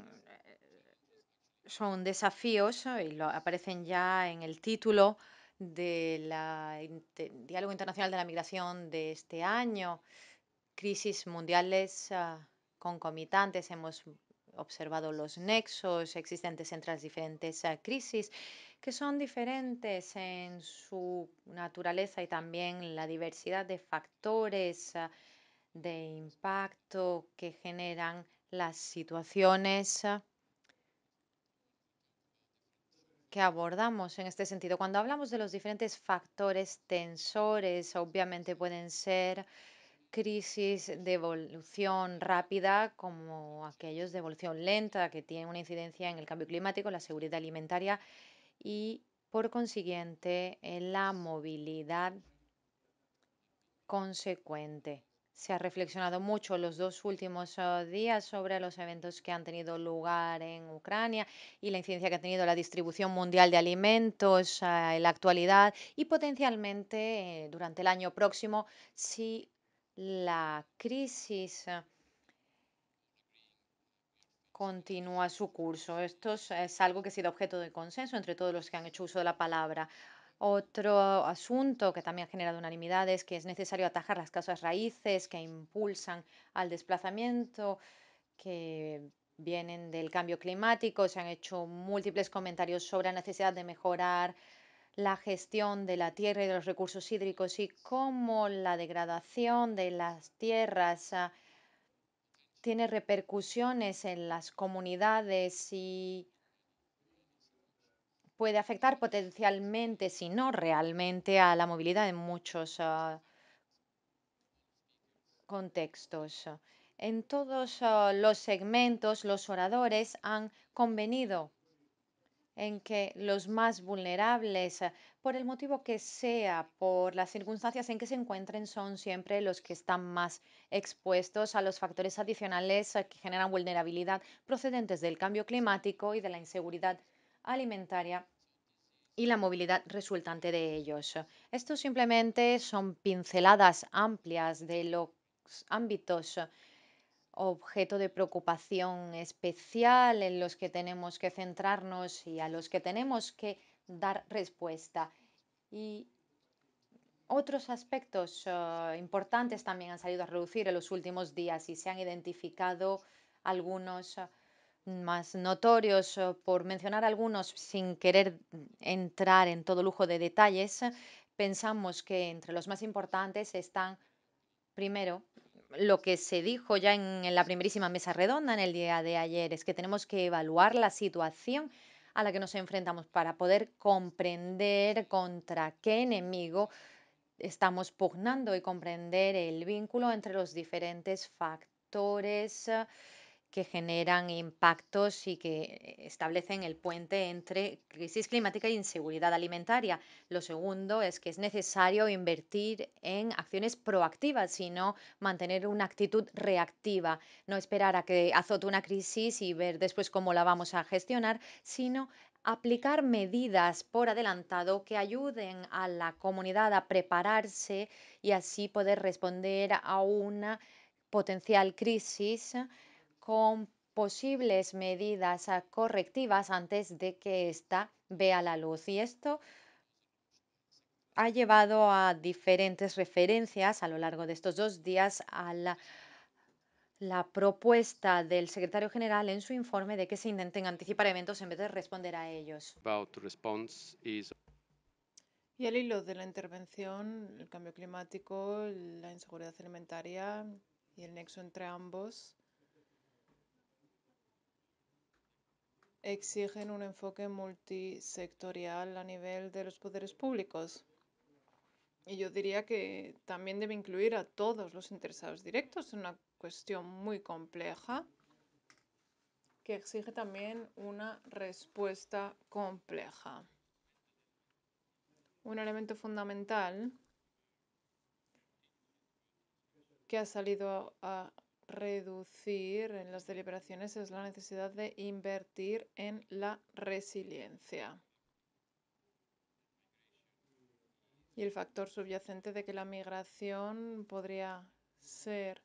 son, desafíos, y lo, aparecen ya en el título del Diálogo Internacional de la Migración de este año, crisis mundiales ah, concomitantes. Hemos observado los nexos existentes entre las diferentes eh, crisis, que son diferentes en su naturaleza y también la diversidad de factores eh, de impacto que generan las situaciones eh, que abordamos en este sentido. Cuando hablamos de los diferentes factores tensores, obviamente pueden ser crisis de evolución rápida como aquellos de evolución lenta que tienen una incidencia en el cambio climático, la seguridad alimentaria y, por consiguiente, en la movilidad consecuente. Se ha reflexionado mucho los dos últimos ah, días sobre los eventos que han tenido lugar en Ucrania y la incidencia que ha tenido la distribución mundial de alimentos ah, en la actualidad y potencialmente eh, durante el año próximo si la crisis continúa su curso. Esto es algo que ha sido objeto de consenso entre todos los que han hecho uso de la palabra. Otro asunto que también ha generado unanimidad es que es necesario atajar las causas raíces que impulsan al desplazamiento, que vienen del cambio climático. Se han hecho múltiples comentarios sobre la necesidad de mejorar la gestión de la tierra y de los recursos hídricos y cómo la degradación de las tierras ah, tiene repercusiones en las comunidades y puede afectar potencialmente, si no realmente, a la movilidad en muchos ah, contextos. En todos ah, los segmentos, los oradores han convenido en que los más vulnerables, eh, por el motivo que sea, por las circunstancias en que se encuentren, son siempre los que están más expuestos a los factores adicionales eh, que generan vulnerabilidad procedentes del cambio climático y de la inseguridad alimentaria y la movilidad resultante de ellos. estos simplemente son pinceladas amplias de los ámbitos objeto de preocupación especial en los que tenemos que centrarnos y a los que tenemos que dar respuesta. Y otros aspectos ah, importantes también han salido a reducir en los últimos días y se han identificado algunos ah, más notorios, ah, por mencionar algunos sin querer entrar en todo lujo de detalles, pensamos que entre los más importantes están, primero, lo que se dijo ya en, la primerísima mesa redonda en el día de ayer es que tenemos que evaluar la situación a la que nos enfrentamos para poder comprender contra qué enemigo estamos pugnando y comprender el vínculo entre los diferentes factores que generan impactos y que establecen el puente entre crisis climática e inseguridad alimentaria. Lo segundo es que es necesario invertir en acciones proactivas, sino mantener una actitud reactiva, no esperar a que azote una crisis y ver después cómo la vamos a gestionar, sino aplicar medidas por adelantado que ayuden a la comunidad a prepararse y así poder responder a una potencial crisis con posibles medidas correctivas antes de que ésta vea la luz. Y esto ha llevado a diferentes referencias a lo largo de estos dos días a la, propuesta del secretario general en su informe de que se intenten anticipar eventos en vez de responder a ellos. Y el hilo de la intervención, el cambio climático, la inseguridad alimentaria y el nexo entre ambos, exigen un enfoque multisectorial a nivel de los poderes públicos. Y yo diría que también debe incluir a todos los interesados directos. Es una cuestión muy compleja que exige también una respuesta compleja. Un elemento fundamental que ha salido a reducir en las deliberaciones es la necesidad de invertir en la resiliencia. Y el factor subyacente de que la migración podría ser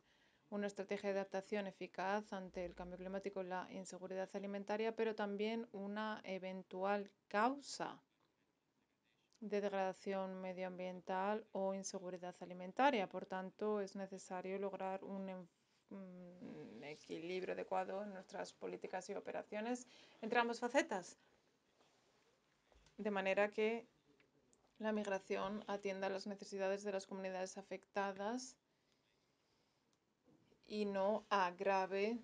una estrategia de adaptación eficaz ante el cambio climático y la inseguridad alimentaria, pero también una eventual causa de degradación medioambiental o inseguridad alimentaria. Por tanto, es necesario lograr un enfoque Mm, equilibrio adecuado en nuestras políticas y operaciones entre ambas facetas. De manera que la migración atienda las necesidades de las comunidades afectadas y no agrave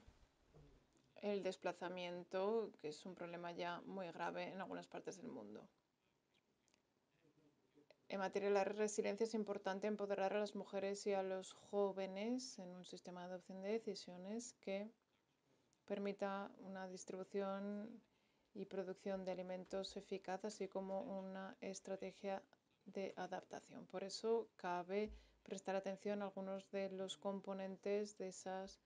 el desplazamiento, que es un problema ya muy grave en algunas partes del mundo. En materia de la resiliencia es importante empoderar a las mujeres y a los jóvenes en un sistema de adopción de decisiones que permita una distribución y producción de alimentos eficaz, así como una estrategia de adaptación. Por eso cabe prestar atención a algunos de los componentes de esas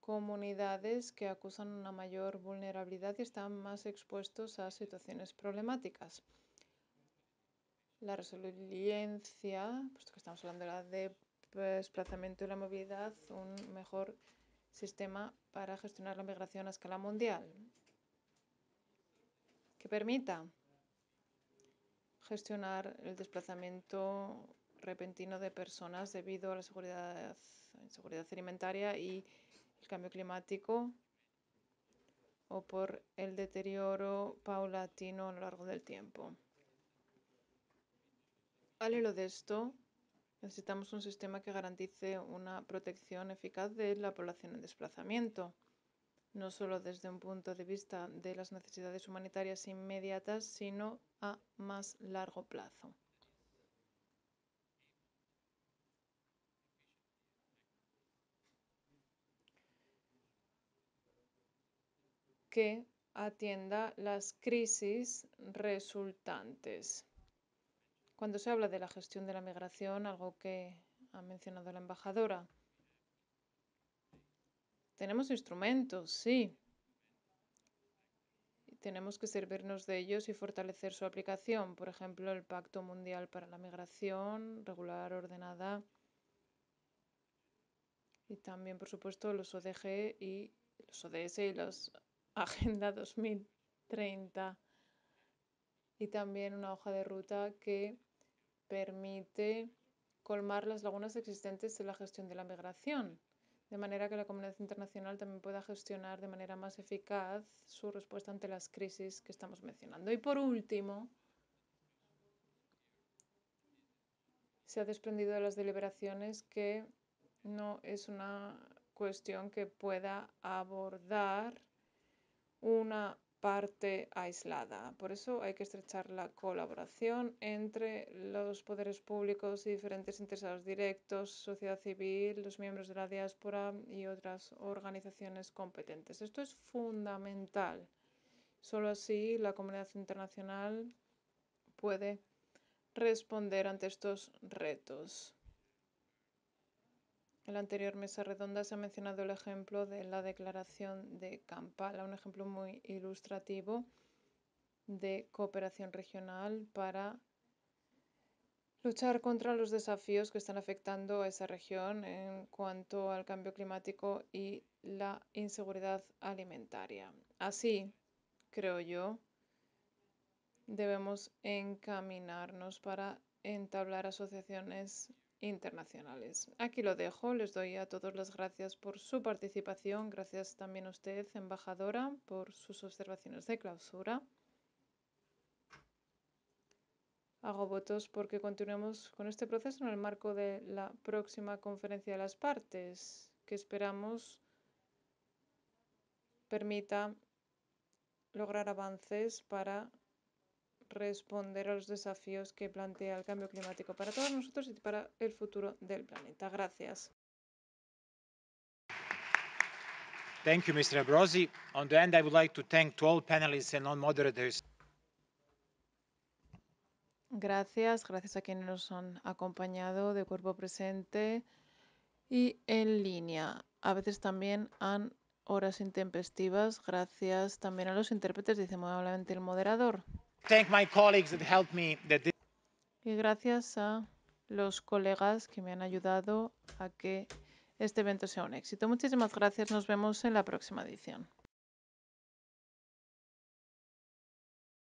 comunidades que acusan una mayor vulnerabilidad y están más expuestos a situaciones problemáticas la resiliencia, puesto que estamos hablando de desplazamiento y la movilidad, un mejor sistema para gestionar la migración a escala mundial, que permita gestionar el desplazamiento repentino de personas debido a la seguridad, inseguridad alimentaria y el cambio climático o por el deterioro paulatino a lo largo del tiempo. Al hilo de esto, necesitamos un sistema que garantice una protección eficaz de la población en desplazamiento, no solo desde un punto de vista de las necesidades humanitarias inmediatas, sino a más largo plazo. que atienda las crisis resultantes. Cuando se habla de la gestión de la migración, algo que ha mencionado la embajadora, tenemos instrumentos, sí. Y tenemos que servirnos de ellos y fortalecer su aplicación. Por ejemplo, el Pacto Mundial para la Migración, regular, ordenada. Y también, por supuesto, los ODG y los ODS y los <laughs> Agenda 2030 y también una hoja de ruta que permite colmar las lagunas existentes en la gestión de la migración, de manera que la comunidad internacional también pueda gestionar de manera más eficaz su respuesta ante las crisis que estamos mencionando. Y por último, se ha desprendido de las deliberaciones que no es una cuestión que pueda abordar una parte aislada. Por eso hay que estrechar la colaboración entre los poderes públicos y diferentes interesados directos, sociedad civil, los miembros de la diáspora y otras organizaciones competentes. Esto es fundamental. Solo así la comunidad internacional puede responder ante estos retos. En la anterior mesa redonda se ha mencionado el ejemplo de la declaración de Kampala, un ejemplo muy ilustrativo de cooperación regional para luchar contra los desafíos que están afectando a esa región en cuanto al cambio climático y la inseguridad alimentaria. Así, creo yo, debemos encaminarnos para entablar asociaciones internacionales. Aquí lo dejo, les doy a todos las gracias por su participación, gracias también a usted, embajadora, por sus observaciones de clausura. Hago votos porque continuemos con este proceso en el marco de la próxima conferencia de las partes, que esperamos permita lograr avances para responder a los desafíos que plantea el cambio climático para todos nosotros y para el futuro del planeta. Gracias. Thank you, Mr. Abrosi. On the end, I would like to thank to all panelists and all moderators. Gracias, gracias a quienes nos han acompañado de cuerpo presente y en línea. A veces también han horas intempestivas. Gracias también a los intérpretes, dice amablemente el moderador. Y gracias a los colegas que me han ayudado a que este evento sea un éxito. Muchísimas gracias. Nos vemos en la próxima edición.